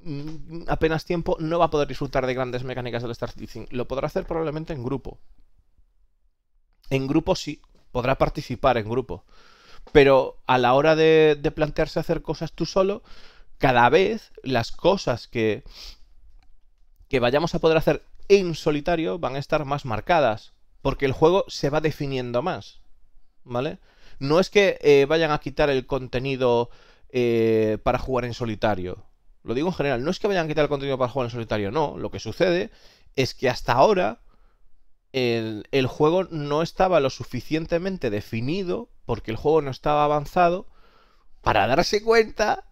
[SPEAKER 1] Mm, apenas tiempo, no va a poder disfrutar de grandes mecánicas del Star Citizen. Lo podrá hacer probablemente en grupo. En grupo sí, podrá participar en grupo. Pero a la hora de, plantearse hacer cosas tú solo, cada vez las cosas que, que vayamos a poder hacer en solitario van a estar más marcadas. Porque el juego se va definiendo más. ¿Vale? No es que eh, vayan a quitar el contenido eh, para jugar en solitario lo digo en general, no es que vayan a quitar el contenido para jugar en solitario, no. Lo que sucede es que hasta ahora el, juego no estaba lo suficientemente definido, porque el juego no estaba avanzado, para darse cuenta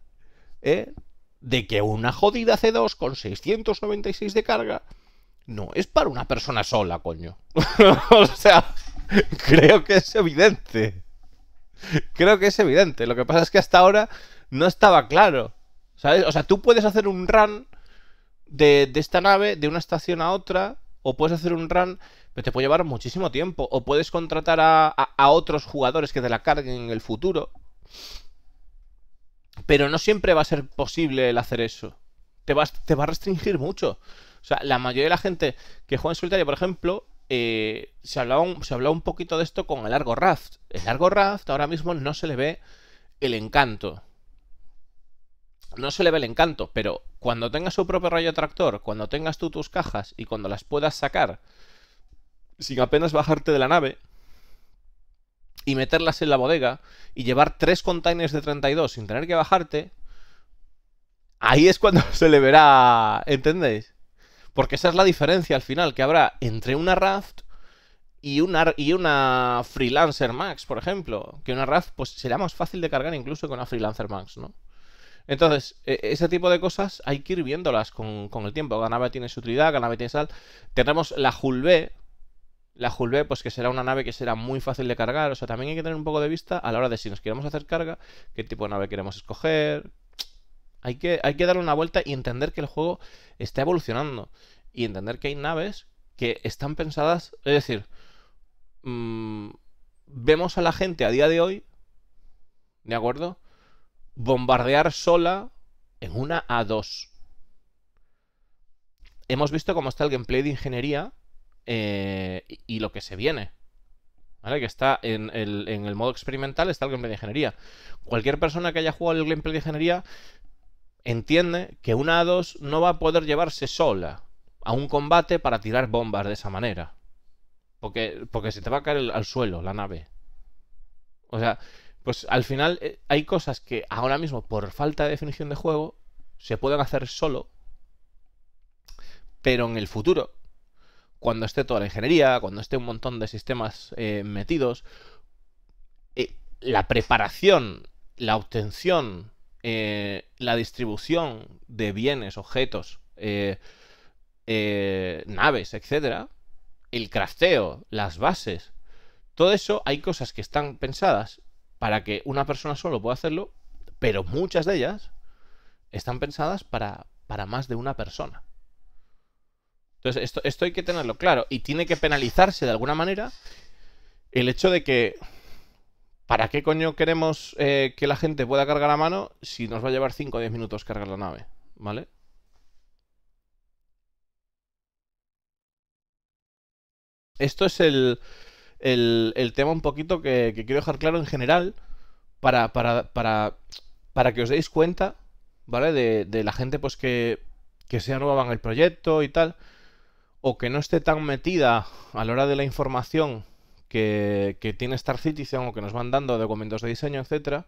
[SPEAKER 1] ¿eh? de que una jodida C2 con 696 de carga no es para una persona sola, coño. <laughs> o sea, creo que es evidente. Creo que es evidente. Lo que pasa es que hasta ahora no estaba claro. O sea, tú puedes hacer un run de, esta nave de una estación a otra, o puedes hacer un run, pero te puede llevar muchísimo tiempo, o puedes contratar a, otros jugadores que te la carguen en el futuro. Pero no siempre va a ser posible el hacer eso. Te, te va a restringir mucho. O sea, la mayoría de la gente que juega en solitario, por ejemplo, eh, se, hablaba se hablaba un poquito de esto con el largo raft. El largo raft ahora mismo no se le ve el encanto no se le ve el encanto, pero cuando tengas su propio rayo tractor, cuando tengas tú tus cajas y cuando las puedas sacar sin apenas bajarte de la nave y meterlas en la bodega y llevar tres containers de 32 sin tener que bajarte, ahí es cuando <laughs> se le verá, ¿entendéis? Porque esa es la diferencia al final que habrá entre una raft y una, y una Freelancer Max, por ejemplo. Que una raft pues será más fácil de cargar incluso que una Freelancer Max, ¿no? Entonces, e, ese tipo de cosas hay que ir viéndolas con, con el tiempo. Cada nave tiene su utilidad, cada nave tiene sal. Tenemos la Julbe. La Julbe, pues que será una nave que será muy fácil de cargar. O sea, también hay que tener un poco de vista a la hora de si nos queremos hacer carga, qué tipo de nave queremos escoger. Hay que, hay que darle una vuelta y entender que el juego está evolucionando. Y entender que hay naves que están pensadas. Es decir, mm, vemos a la gente a día de hoy, ¿de acuerdo? bombardear sola en una A2. Hemos visto cómo está el gameplay de ingeniería eh, y lo que se viene. Que está en el, modo experimental, está el gameplay de ingeniería. Cualquier persona que haya jugado el gameplay de ingeniería entiende que una A2 no va a poder llevarse sola a un combate para tirar bombas de esa manera. Porque, porque se te va a caer al suelo la nave. O sea, pues al final eh, hay cosas que ahora mismo, por falta de definición de juego, se pueden hacer solo, pero en el futuro, cuando esté toda la ingeniería, cuando esté un montón de sistemas eh, metidos, eh, la preparación, la obtención, la distribución de bienes, objetos, naves, etcétera, el crafteo, las bases, todo eso hay cosas que están pensadas para que una persona solo pueda hacerlo, pero muchas de ellas están pensadas para, para más de una persona. Entonces, esto, esto hay que tenerlo claro y tiene que penalizarse de alguna manera el hecho de que ¿para qué coño queremos eh, que la gente pueda cargar a mano si nos va a llevar 5 o 10 minutos cargar la nave? ¿Vale? Esto es el, el, tema un poquito que, quiero dejar claro en general para, que os deis cuenta, ¿vale? De, la gente pues que, se sea nueva el proyecto y tal, o que no esté tan metida a la hora de la información que, que, tiene Star Citizen o que nos van dando documentos de diseño, etcétera,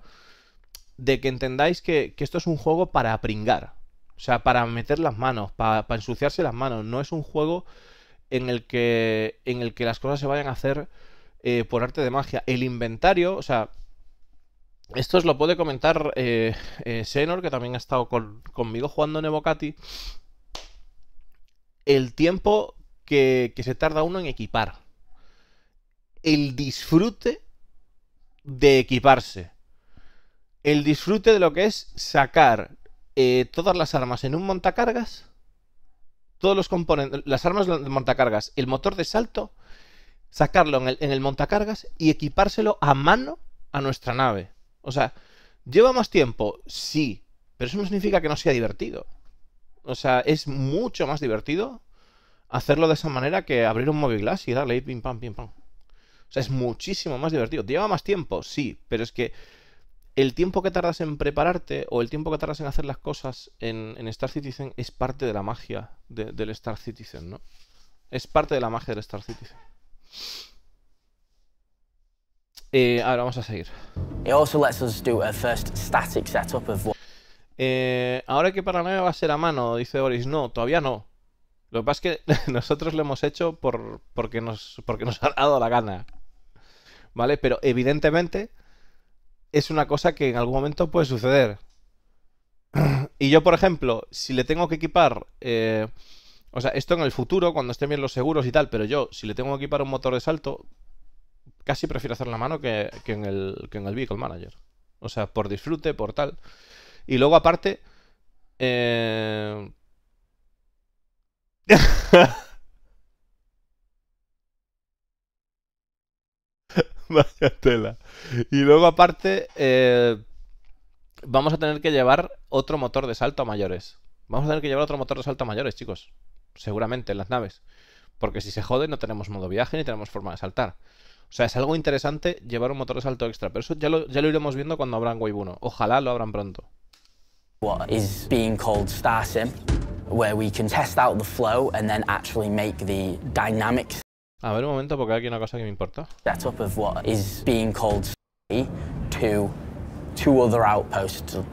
[SPEAKER 1] de que entendáis que, esto es un juego para pringar. O sea, para meter las manos, para, ensuciarse las manos. No es un juego en el que, en el que las cosas se vayan a hacer eh, por arte de magia. El inventario, o sea, esto os lo puede comentar eh, Senor, eh, que también ha estado conmigo jugando en Evocati. El tiempo que, se tarda uno en equipar. El disfrute de equiparse. El disfrute de lo que es sacar eh, todas las armas en un montacargas. Todos los componentes. Las armas de montacargas. El motor de salto sacarlo en el, montacargas y equipárselo a mano a nuestra nave. O sea, lleva más tiempo, sí, pero eso no significa que no sea divertido. O sea, es mucho más divertido hacerlo de esa manera que abrir un glass y darle ahí pim pam, pim pam. O sea, es muchísimo más divertido. Lleva más tiempo, sí, pero es que el tiempo que tardas en prepararte o el tiempo que tardas en hacer las cosas en, Star Citizen es parte de la magia del Star Citizen, ¿no? Es parte de la magia del Star Citizen. Eh, ahora vamos a seguir. Eh, ahora que para nueve va a ser a mano, dice Boris. No, todavía no. Lo que pasa es que <laughs> nosotros lo hemos hecho porque, nos, porque nos ha dado la gana. ¿Vale? Pero evidentemente es una cosa que en algún momento puede suceder. <clears throat> Y yo, por ejemplo, si le tengo que equipar eh, o sea, esto en el futuro, cuando estén bien los seguros y tal, pero yo, si le tengo que equipar un motor de salto, casi prefiero hacer la mano que, en el, que Vehicle Manager. O sea, por disfrute, por tal. Y luego, aparte. Eh, <laughs> Vaya tela. Y luego, aparte, eh, vamos a tener que llevar otro motor de salto a mayores. Vamos a tener que llevar otro motor de salto a mayores, chicos seguramente, en las naves. Porque si se jode, no tenemos modo viaje ni tenemos forma de saltar. O sea, es algo interesante llevar un motor de salto extra, pero eso ya lo, iremos viendo cuando abran Wave 1. Ojalá lo abran pronto.
[SPEAKER 3] the flow then make the
[SPEAKER 1] A ver un momento, porque hay aquí una cosa que me importa. outposts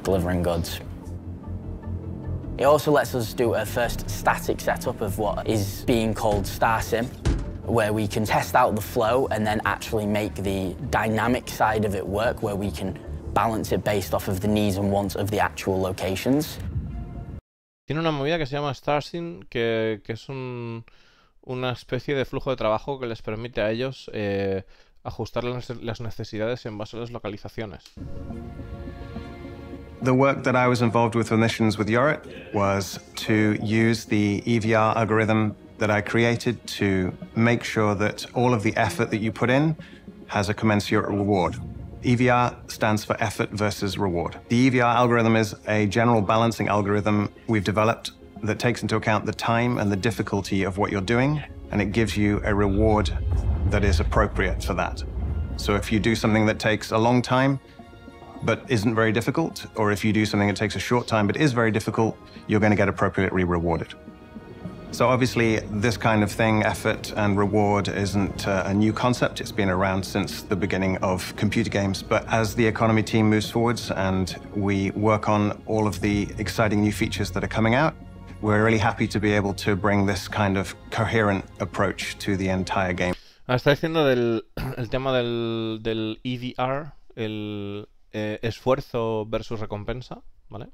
[SPEAKER 3] delivering goods. It also lets us do a first static setup of what is being called StarSim, where we can test out the flow and then actually make the dynamic side of it work, where we can balance it based off of the needs and wants of the actual locations.
[SPEAKER 1] Tiene una movida que se llama Starsim, que, que es un, una especie de flujo de trabajo que les permite a ellos eh, ajustar las necesidades en base a las localizaciones.
[SPEAKER 6] The work that I was involved with for Missions with Yorit was to use the EVR algorithm that I created to make sure that all of the effort that you put in has a commensurate reward. EVR stands for effort versus reward. The EVR algorithm is a general balancing algorithm we've developed that takes into account the time and the difficulty of what you're doing, and it gives you a reward that is appropriate for that. So if you do something that takes a long time, but isn't very difficult, or if you do something that takes a short time but is very difficult, you're going to get appropriately rewarded. So obviously, this kind of thing, effort and reward, isn't uh, a new concept. It's been around since the beginning of computer games. But as the economy team moves forwards and we work on all of the exciting new features that are coming out, we're really happy to be able to bring this kind of coherent approach to the entire game.
[SPEAKER 1] Ah, está diciendo del el tema del, del EDR, el Eh, esfuerzo versus recompensa, ¿vale?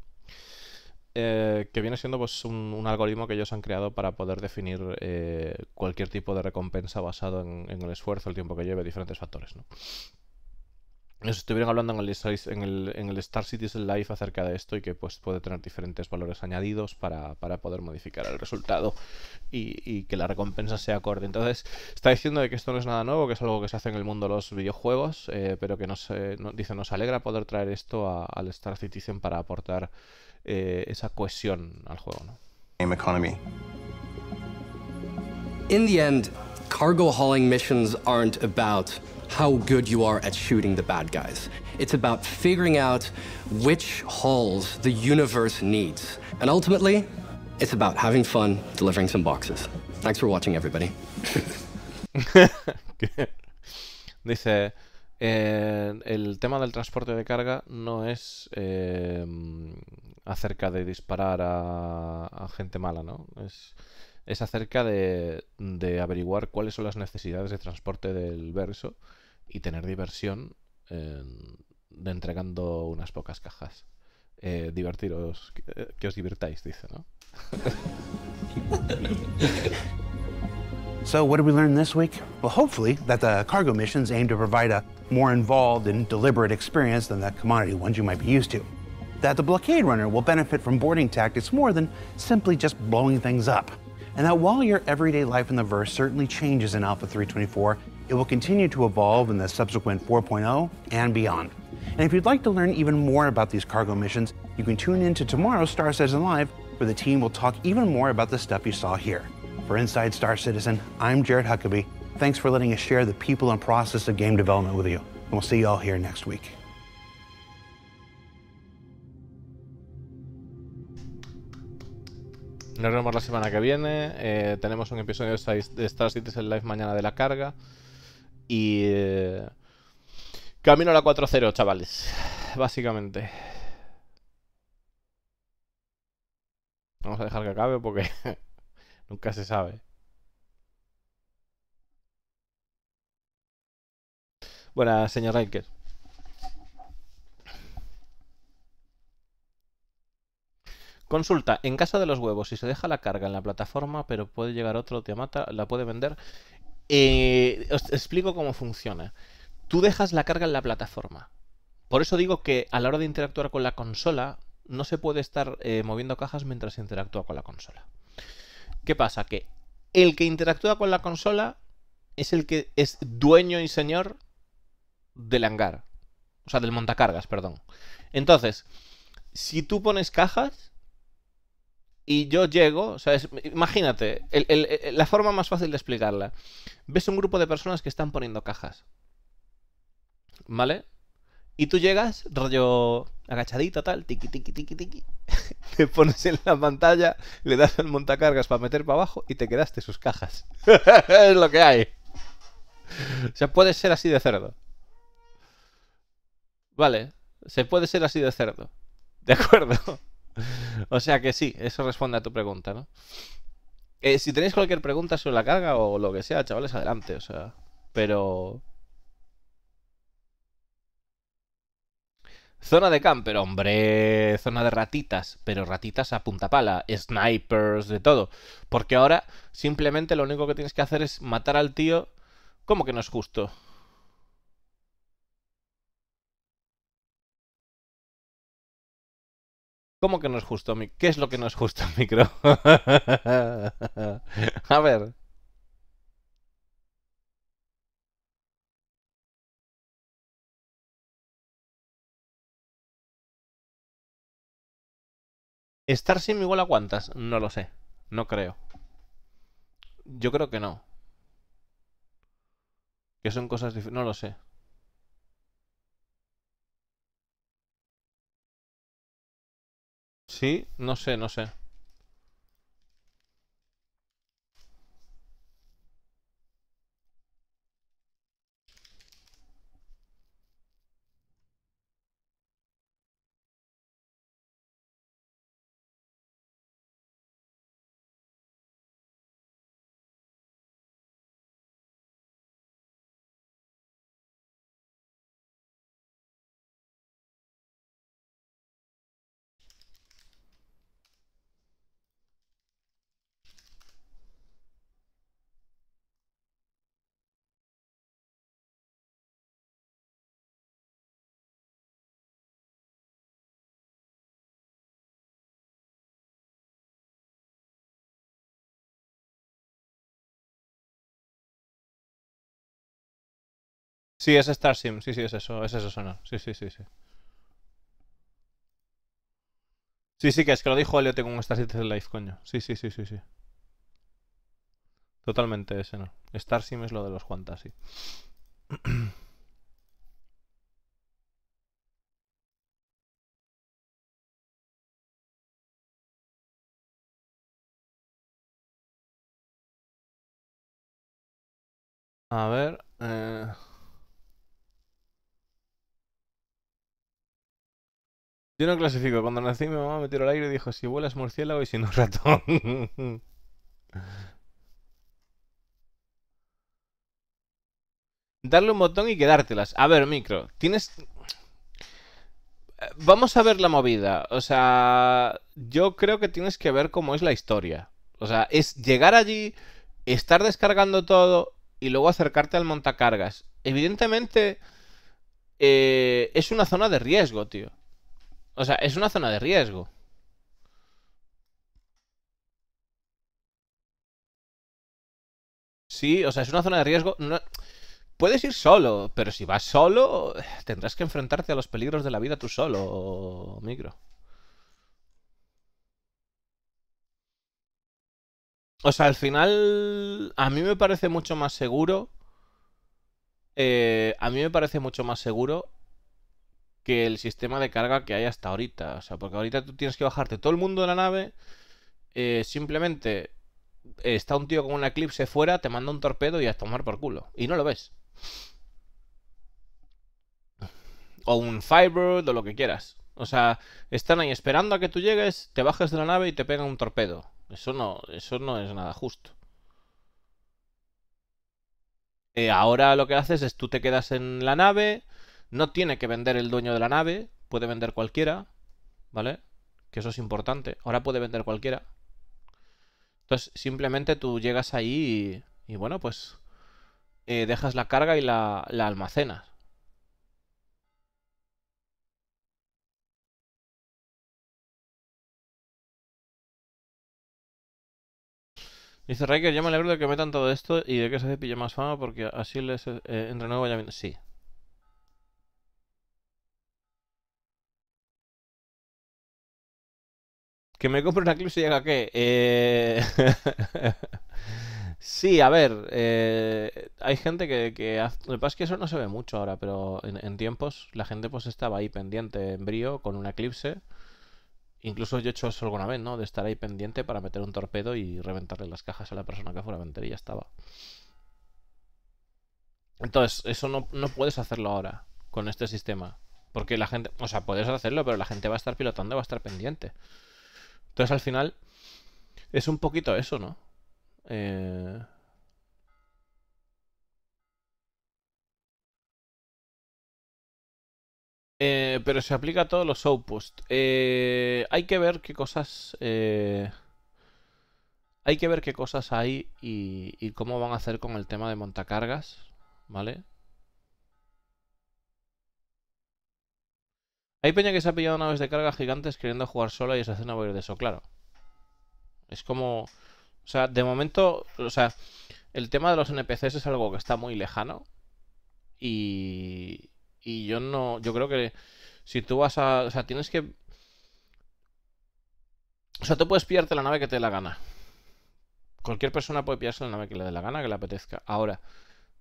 [SPEAKER 1] Eh, que viene siendo pues, un, algoritmo que ellos han creado para poder definir eh, cualquier tipo de recompensa basado en, en, el esfuerzo, el tiempo que lleve, diferentes factores. ¿no? nos estuvieron hablando en el, en el, Star Citizen Live acerca de esto y que pues puede tener diferentes valores añadidos para, poder modificar el resultado y, que la recompensa sea acorde. Entonces, está diciendo de que esto no es nada nuevo, que es algo que se hace en el mundo de los videojuegos, eh, pero que nos, dice, nos alegra poder traer esto al Star Citizen para aportar eh, esa cohesión al juego. ¿no? economy. In the end, cargo hauling missions aren't
[SPEAKER 4] about how good you are at shooting the bad guys. It's about figuring out which halls the universe needs. And ultimately, it's about having fun delivering some boxes. Thanks for watching, everybody. <laughs>
[SPEAKER 1] Dice, eh, el tema del transporte de carga no es em, acerca de disparar a, gente mala, ¿no? Es, acerca de, de averiguar cuáles son las necesidades de transporte del verso y tener diversión eh, entregando unas pocas cajas. Eh, divertiros, que, eh, que os divirtáis, dice, ¿no?
[SPEAKER 2] So, what did we learn this week? Well, hopefully, that the cargo missions aim to provide a more involved and deliberate experience than the commodity ones you might be used to. That the blockade runner will benefit from boarding tactics more than simply just blowing things up. And that while your everyday life in the verse certainly changes in Alpha 324, it will continue to evolve in the subsequent 4.0 and beyond. And if you'd like to learn even more about these cargo missions, you can tune in to tomorrow's Star Citizen Live, where the team will talk even more about the stuff you saw here. For Inside Star Citizen, I'm Jared Huckabee. Thanks for letting us share the people and process of game development with you. And we'll see you all here next week.
[SPEAKER 1] Nos vemos la semana que viene. Eh, tenemos un episodio de Star Citizen Live mañana de la carga. Y... camino a la 4-0, chavales. Básicamente. Vamos a dejar que acabe porque <laughs> nunca se sabe. Buenas, señor Riker. Consulta, en caso de los huevos, si se deja la carga en la plataforma, pero puede llegar otro, te mata, la puede vender eh, os explico cómo funciona. Tú dejas la carga en la plataforma. Por eso digo que a la hora de interactuar con la consola, no se puede estar eh, moviendo cajas mientras se interactúa con la consola. ¿Qué pasa? Que el que interactúa con la consola es el que es dueño y señor del hangar. O sea, del montacargas, perdón. Entonces, si tú pones cajas, y yo llego, o sea, imagínate, la forma más fácil de explicarla. Ves un grupo de personas que están poniendo cajas. ¿Vale? Y tú llegas, rollo agachadito, tal, tiqui, tiqui, tiqui, tiqui. <laughs> Te pones en la pantalla, le das el montacargas para meter para abajo y te quedaste sus cajas. <laughs> es lo que hay. O sea, puede ser así de cerdo. Vale, se puede ser así de cerdo. ¿De acuerdo? <laughs> o sea que sí, eso responde a tu pregunta, ¿no? Eh, si tenéis cualquier pregunta sobre la carga o lo que sea, chavales, adelante, o sea. Pero. Zona de camper, hombre. Zona de ratitas, pero ratitas a punta pala, snipers, de todo. Porque ahora simplemente lo único que tienes que hacer es matar al tío. ¿Cómo que no es justo? ¿Cómo que no es justo? ¿Qué es lo que no es justo, <laughs> micro? A ver. ¿Estar sin igual aguantas? No lo sé. No creo. Yo creo que no. Que son cosas difíciles? No lo sé. Sí, no sé, no sé. Sí, es Star Sim, sí, sí, es eso, es eso no. Sí, sí, sí, sí. Sí, sí, que es que lo dijo Elliot con Star Citizen Life, coño. Sí, sí, sí, sí, sí. Totalmente ese, ¿no? Star Sim es lo de los cuantas, sí. <clears throat> A ver. Eh... Yo no clasifico. Cuando nací mi mamá me tiró al aire y dijo, si vuelas murciélago y si no <laughs> ratón. Darle un botón y quedártelas. A ver, micro, tienes... Eh, vamos a ver la movida. O sea, yo creo que tienes que ver cómo es la historia. O sea, es llegar allí, estar descargando todo y luego acercarte al montacargas. Evidentemente, eh, es una zona de riesgo, tío. O sea, es una zona de riesgo. Sí, o sea, es una zona de riesgo. Puedes ir solo, pero si vas solo, tendrás que enfrentarte a los peligros de la vida tú solo, micro. O sea, al final, a mí me parece mucho más seguro. Eh, a mí me parece mucho más seguro que el sistema de carga que hay hasta ahorita. O sea, porque ahorita tú tienes que bajarte todo el mundo de la nave, eh, simplemente eh, está un tío con un eclipse fuera, te manda un torpedo y a tomar por culo. Y no lo ves. O un Firebird o lo que quieras. O sea, están ahí esperando a que tú llegues, te bajas de la nave y te pegan un torpedo. Eso no, eso no es nada justo. Eh, ahora lo que haces es tú te quedas en la nave, no tiene que vender el dueño de la nave, puede vender cualquiera, ¿vale? Que eso es importante. Ahora puede vender cualquiera. Entonces, simplemente tú llegas ahí y, y bueno, pues eh, dejas la carga y la, la almacenas. Dice Riker, yo me alegro de que metan todo esto y de que se hace pille más fama porque así les eh, nuevo ya... Sí, Que me compro una Eclipse y llega qué. Eh, <laughs> sí, a ver. Eh, hay gente que, Lo que pasa es que eso no se ve mucho ahora, pero en, tiempos la gente pues estaba ahí pendiente en brío con un Eclipse. Incluso yo he hecho eso alguna vez, ¿no? De estar ahí pendiente para meter un torpedo y reventarle las cajas a la persona que fuera a y ya estaba. Entonces, eso no, puedes hacerlo ahora con este sistema. Porque la gente, o sea, puedes hacerlo, pero la gente va a estar pilotando, va a estar pendiente. Entonces al final es un poquito eso, ¿no? Eh, eh, pero se aplica a todos los outposts. Eh, eh, hay que ver qué cosas. hay que ver qué cosas hay y, cómo van a hacer con el tema de montacargas. ¿Vale? Hay peña que se ha pillado naves de carga gigantes queriendo jugar sola y se hacen a de eso, claro. Es como... O sea, de momento... O sea, el tema de los NPCs es algo que está muy lejano. Y... Y yo no... Yo creo que si tú vas a... O sea, tienes que... O sea, tú puedes pillarte la nave que te dé la gana. Cualquier persona puede pillarse la nave que le dé la gana, que le apetezca. Ahora,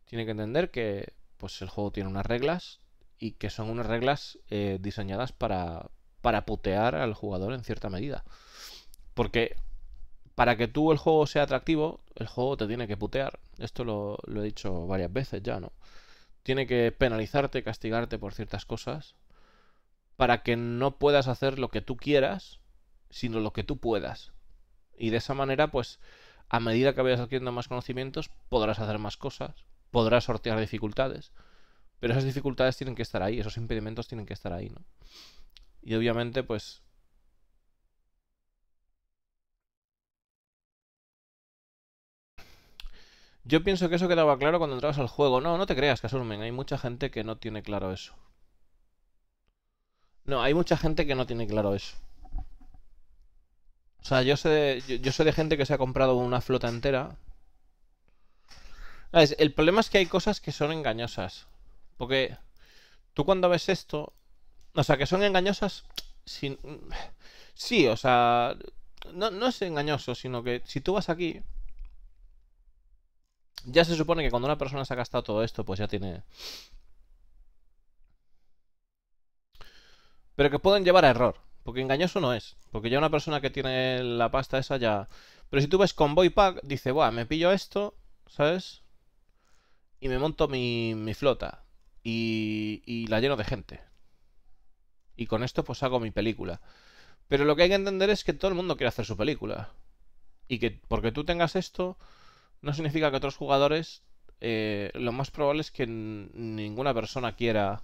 [SPEAKER 1] tiene que entender que pues el juego tiene unas reglas y que son unas reglas eh, diseñadas para, para putear al jugador en cierta medida. Porque para que tú el juego sea atractivo, el juego te tiene que putear. Esto lo, lo he dicho varias veces ya, ¿no? Tiene que penalizarte, castigarte por ciertas cosas, para que no puedas hacer lo que tú quieras, sino lo que tú puedas. Y de esa manera, pues, a medida que vayas adquiriendo más conocimientos, podrás hacer más cosas, podrás sortear dificultades. Pero esas dificultades tienen que estar ahí, esos impedimentos tienen que estar ahí, ¿no? Y obviamente, pues... Yo pienso que eso quedaba claro cuando entrabas al juego. No, no te creas, casualmente, Hay mucha gente que no tiene claro eso. No, hay mucha gente que no tiene claro eso. O sea, yo sé de, yo, sé de gente que se ha comprado una flota entera. Ah, el problema es que hay cosas que son engañosas. Porque tú cuando ves esto, o sea, que son engañosas, sí, o sea, no, es engañoso, sino que si tú vas aquí, ya se supone que cuando una persona se ha gastado todo esto, pues ya tiene... Pero que pueden llevar a error, porque engañoso no es, porque ya una persona que tiene la pasta esa ya... Pero si tú ves Boy Pack, dice, buah, me pillo esto, ¿sabes? Y me monto mi flota y, la lleno de gente. Y con esto pues hago mi película. Pero lo que hay que entender es que todo el mundo quiere hacer su película. Y que porque tú tengas esto, no significa que otros jugadores, eh, lo más probable es que ninguna persona quiera,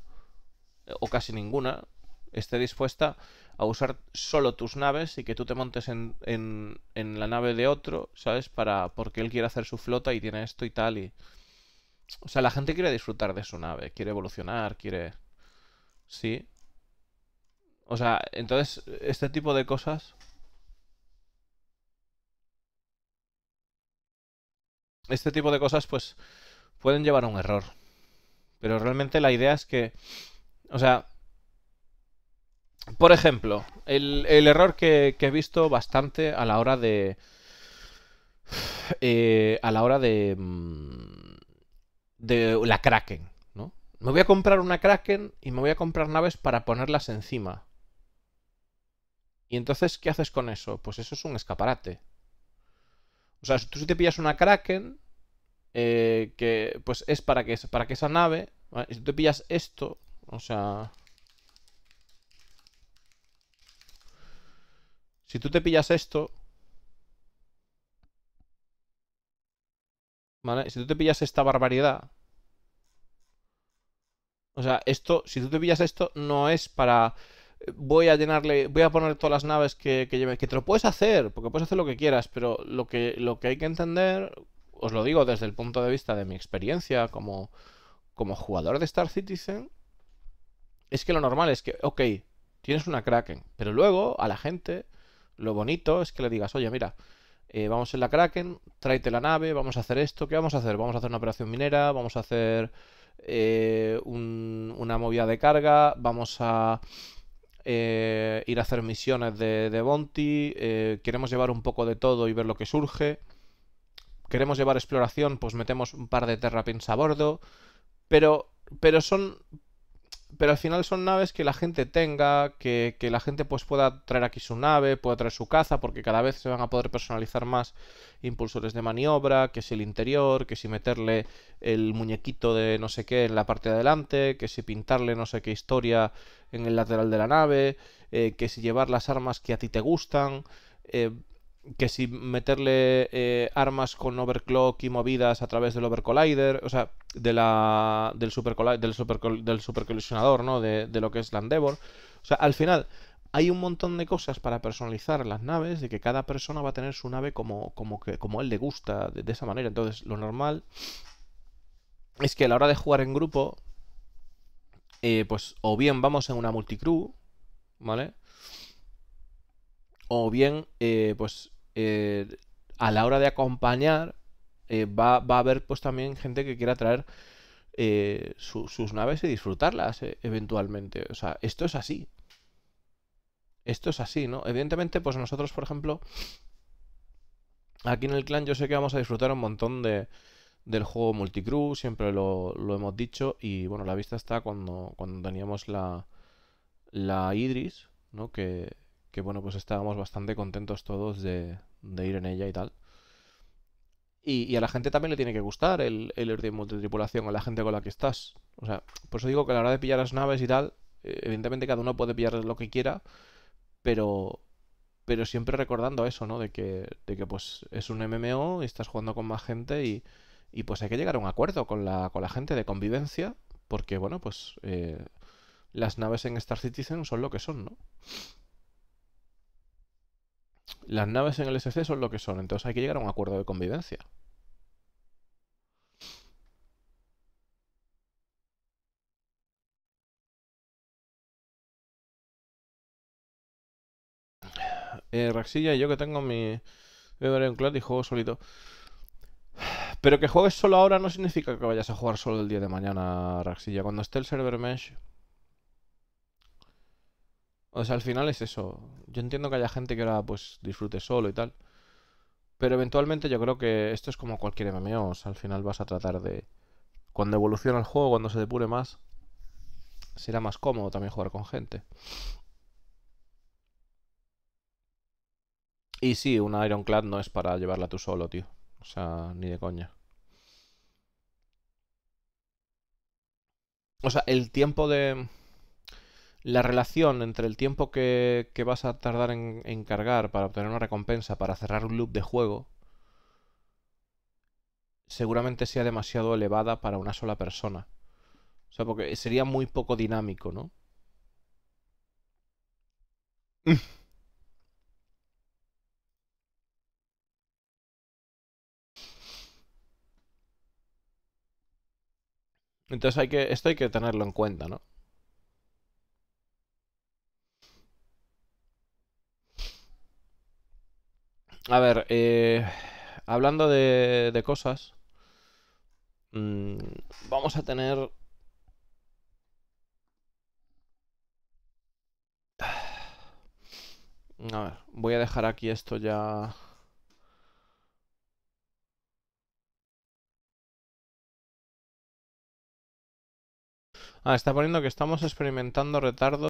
[SPEAKER 1] eh, o casi ninguna, esté dispuesta a usar solo tus naves y que tú te montes en, en, en la nave de otro, ¿sabes? Para, porque él quiere hacer su flota y tiene esto y tal y... O sea, la gente quiere disfrutar de su nave, quiere evolucionar, quiere... Sí. O sea, entonces, este tipo de cosas... Este tipo de cosas, pues, pueden llevar a un error. Pero realmente la idea es que... O sea... Por ejemplo, el, error que, he visto bastante a la hora de... Eh, a la hora de. Mm, de la Kraken, ¿no? Me voy a comprar una Kraken y me voy a comprar naves para ponerlas encima. Y entonces, ¿qué haces con eso? Pues eso es un escaparate. O sea, si tú te pillas una Kraken, eh, que pues es para que, para que esa nave, si tú te pillas esto, o sea... Si tú te pillas esto, ¿vale? Si tú te pillas esta barbaridad, o sea, esto, si tú te pillas esto, no es para eh, voy a llenarle, voy a poner todas las naves que, que lleve, que te lo puedes hacer, porque puedes hacer lo que quieras, pero lo que, lo que hay que entender, os lo digo desde el punto de vista de mi experiencia como, como jugador de Star Citizen, es que lo normal es que, ok, tienes una Kraken, pero luego a la gente lo bonito es que le digas, oye, mira, eh, vamos en la Kraken, tráete la nave, vamos a hacer esto, ¿qué vamos a hacer? Vamos a hacer una operación minera, vamos a hacer eh, una movida de carga, vamos a eh, ir a hacer misiones de, de Bounty, eh, queremos llevar un poco de todo y ver lo que surge, queremos llevar exploración, pues metemos un par de terrapins a bordo, pero, pero son pero al final son naves que la gente tenga, que, la gente pues pueda traer aquí su nave, pueda traer su caza, porque cada vez se van a poder personalizar más impulsores de maniobra, que si el interior, que si meterle el muñequito de no sé qué en la parte de adelante, que si pintarle no sé qué historia en el lateral de la nave, eh, que si llevar las armas que a ti te gustan. Eh, que si meterle eh, armas con overclock y movidas a través del overcollider, o sea, de la, del, super, del, super, del ¿no? De, lo que es la O sea, al final hay un montón de cosas para personalizar las naves, de que cada persona va a tener su nave como, como, que, como él le gusta, de, esa manera. Entonces, lo normal es que a la hora de jugar en grupo, eh, pues o bien vamos en una multicrew, ¿vale? O bien, eh, pues eh, a la hora de acompañar eh, va, a haber pues también gente que quiera traer eh, sus naves y disfrutarlas eventualmente. O sea, esto es así. Esto es así, ¿no? Evidentemente, pues nosotros, por ejemplo, aquí en el clan yo sé que vamos a disfrutar un montón de, del juego multicruz siempre lo, hemos dicho, y bueno, la vista está cuando, cuando teníamos la, la Idris, ¿no? Que, que bueno, pues estábamos bastante contentos todos de, ir en ella y tal. Y, a la gente también le tiene que gustar el, el de multitripulación, a la gente con la que estás. O sea, por eso digo que a la hora de pillar las naves y tal, eh, evidentemente cada uno puede pillar lo que quiera, pero, pero siempre recordando eso, ¿no? De que, de que pues es un MMO y estás jugando con más gente y, pues hay que llegar a un acuerdo con la, con la gente de convivencia, porque bueno, pues eh, las naves en Star Citizen son lo que son, ¿no? las naves en el SC son lo que son, entonces hay que llegar a un acuerdo de convivencia. Eh, Raxilla y yo que tengo mi en Cloud y juego solito. Pero que juegues solo ahora no significa que vayas a jugar solo el día de mañana, Raxilla. Cuando esté el server mesh, o sea, al final es eso. Yo entiendo que haya gente que ahora pues disfrute solo y tal. Pero eventualmente yo creo que esto es como cualquier MMO. O sea, al final vas a tratar de. Cuando evoluciona el juego, cuando se depure más, será más cómodo también jugar con gente. Y sí, una Ironclad no es para llevarla tú solo, tío. O sea, ni de coña. O sea, el tiempo de la relación entre el tiempo que, vas a tardar en, cargar para obtener una recompensa, para cerrar un loop de juego, seguramente sea demasiado elevada para una sola persona. O sea, porque sería muy poco dinámico, ¿no? <laughs> Entonces hay que, esto hay que tenerlo en cuenta, ¿no? A ver, eh, hablando de, cosas, mm, vamos a tener... A ver, voy a dejar aquí esto ya...
[SPEAKER 6] Ah, está poniendo que estamos experimentando retardo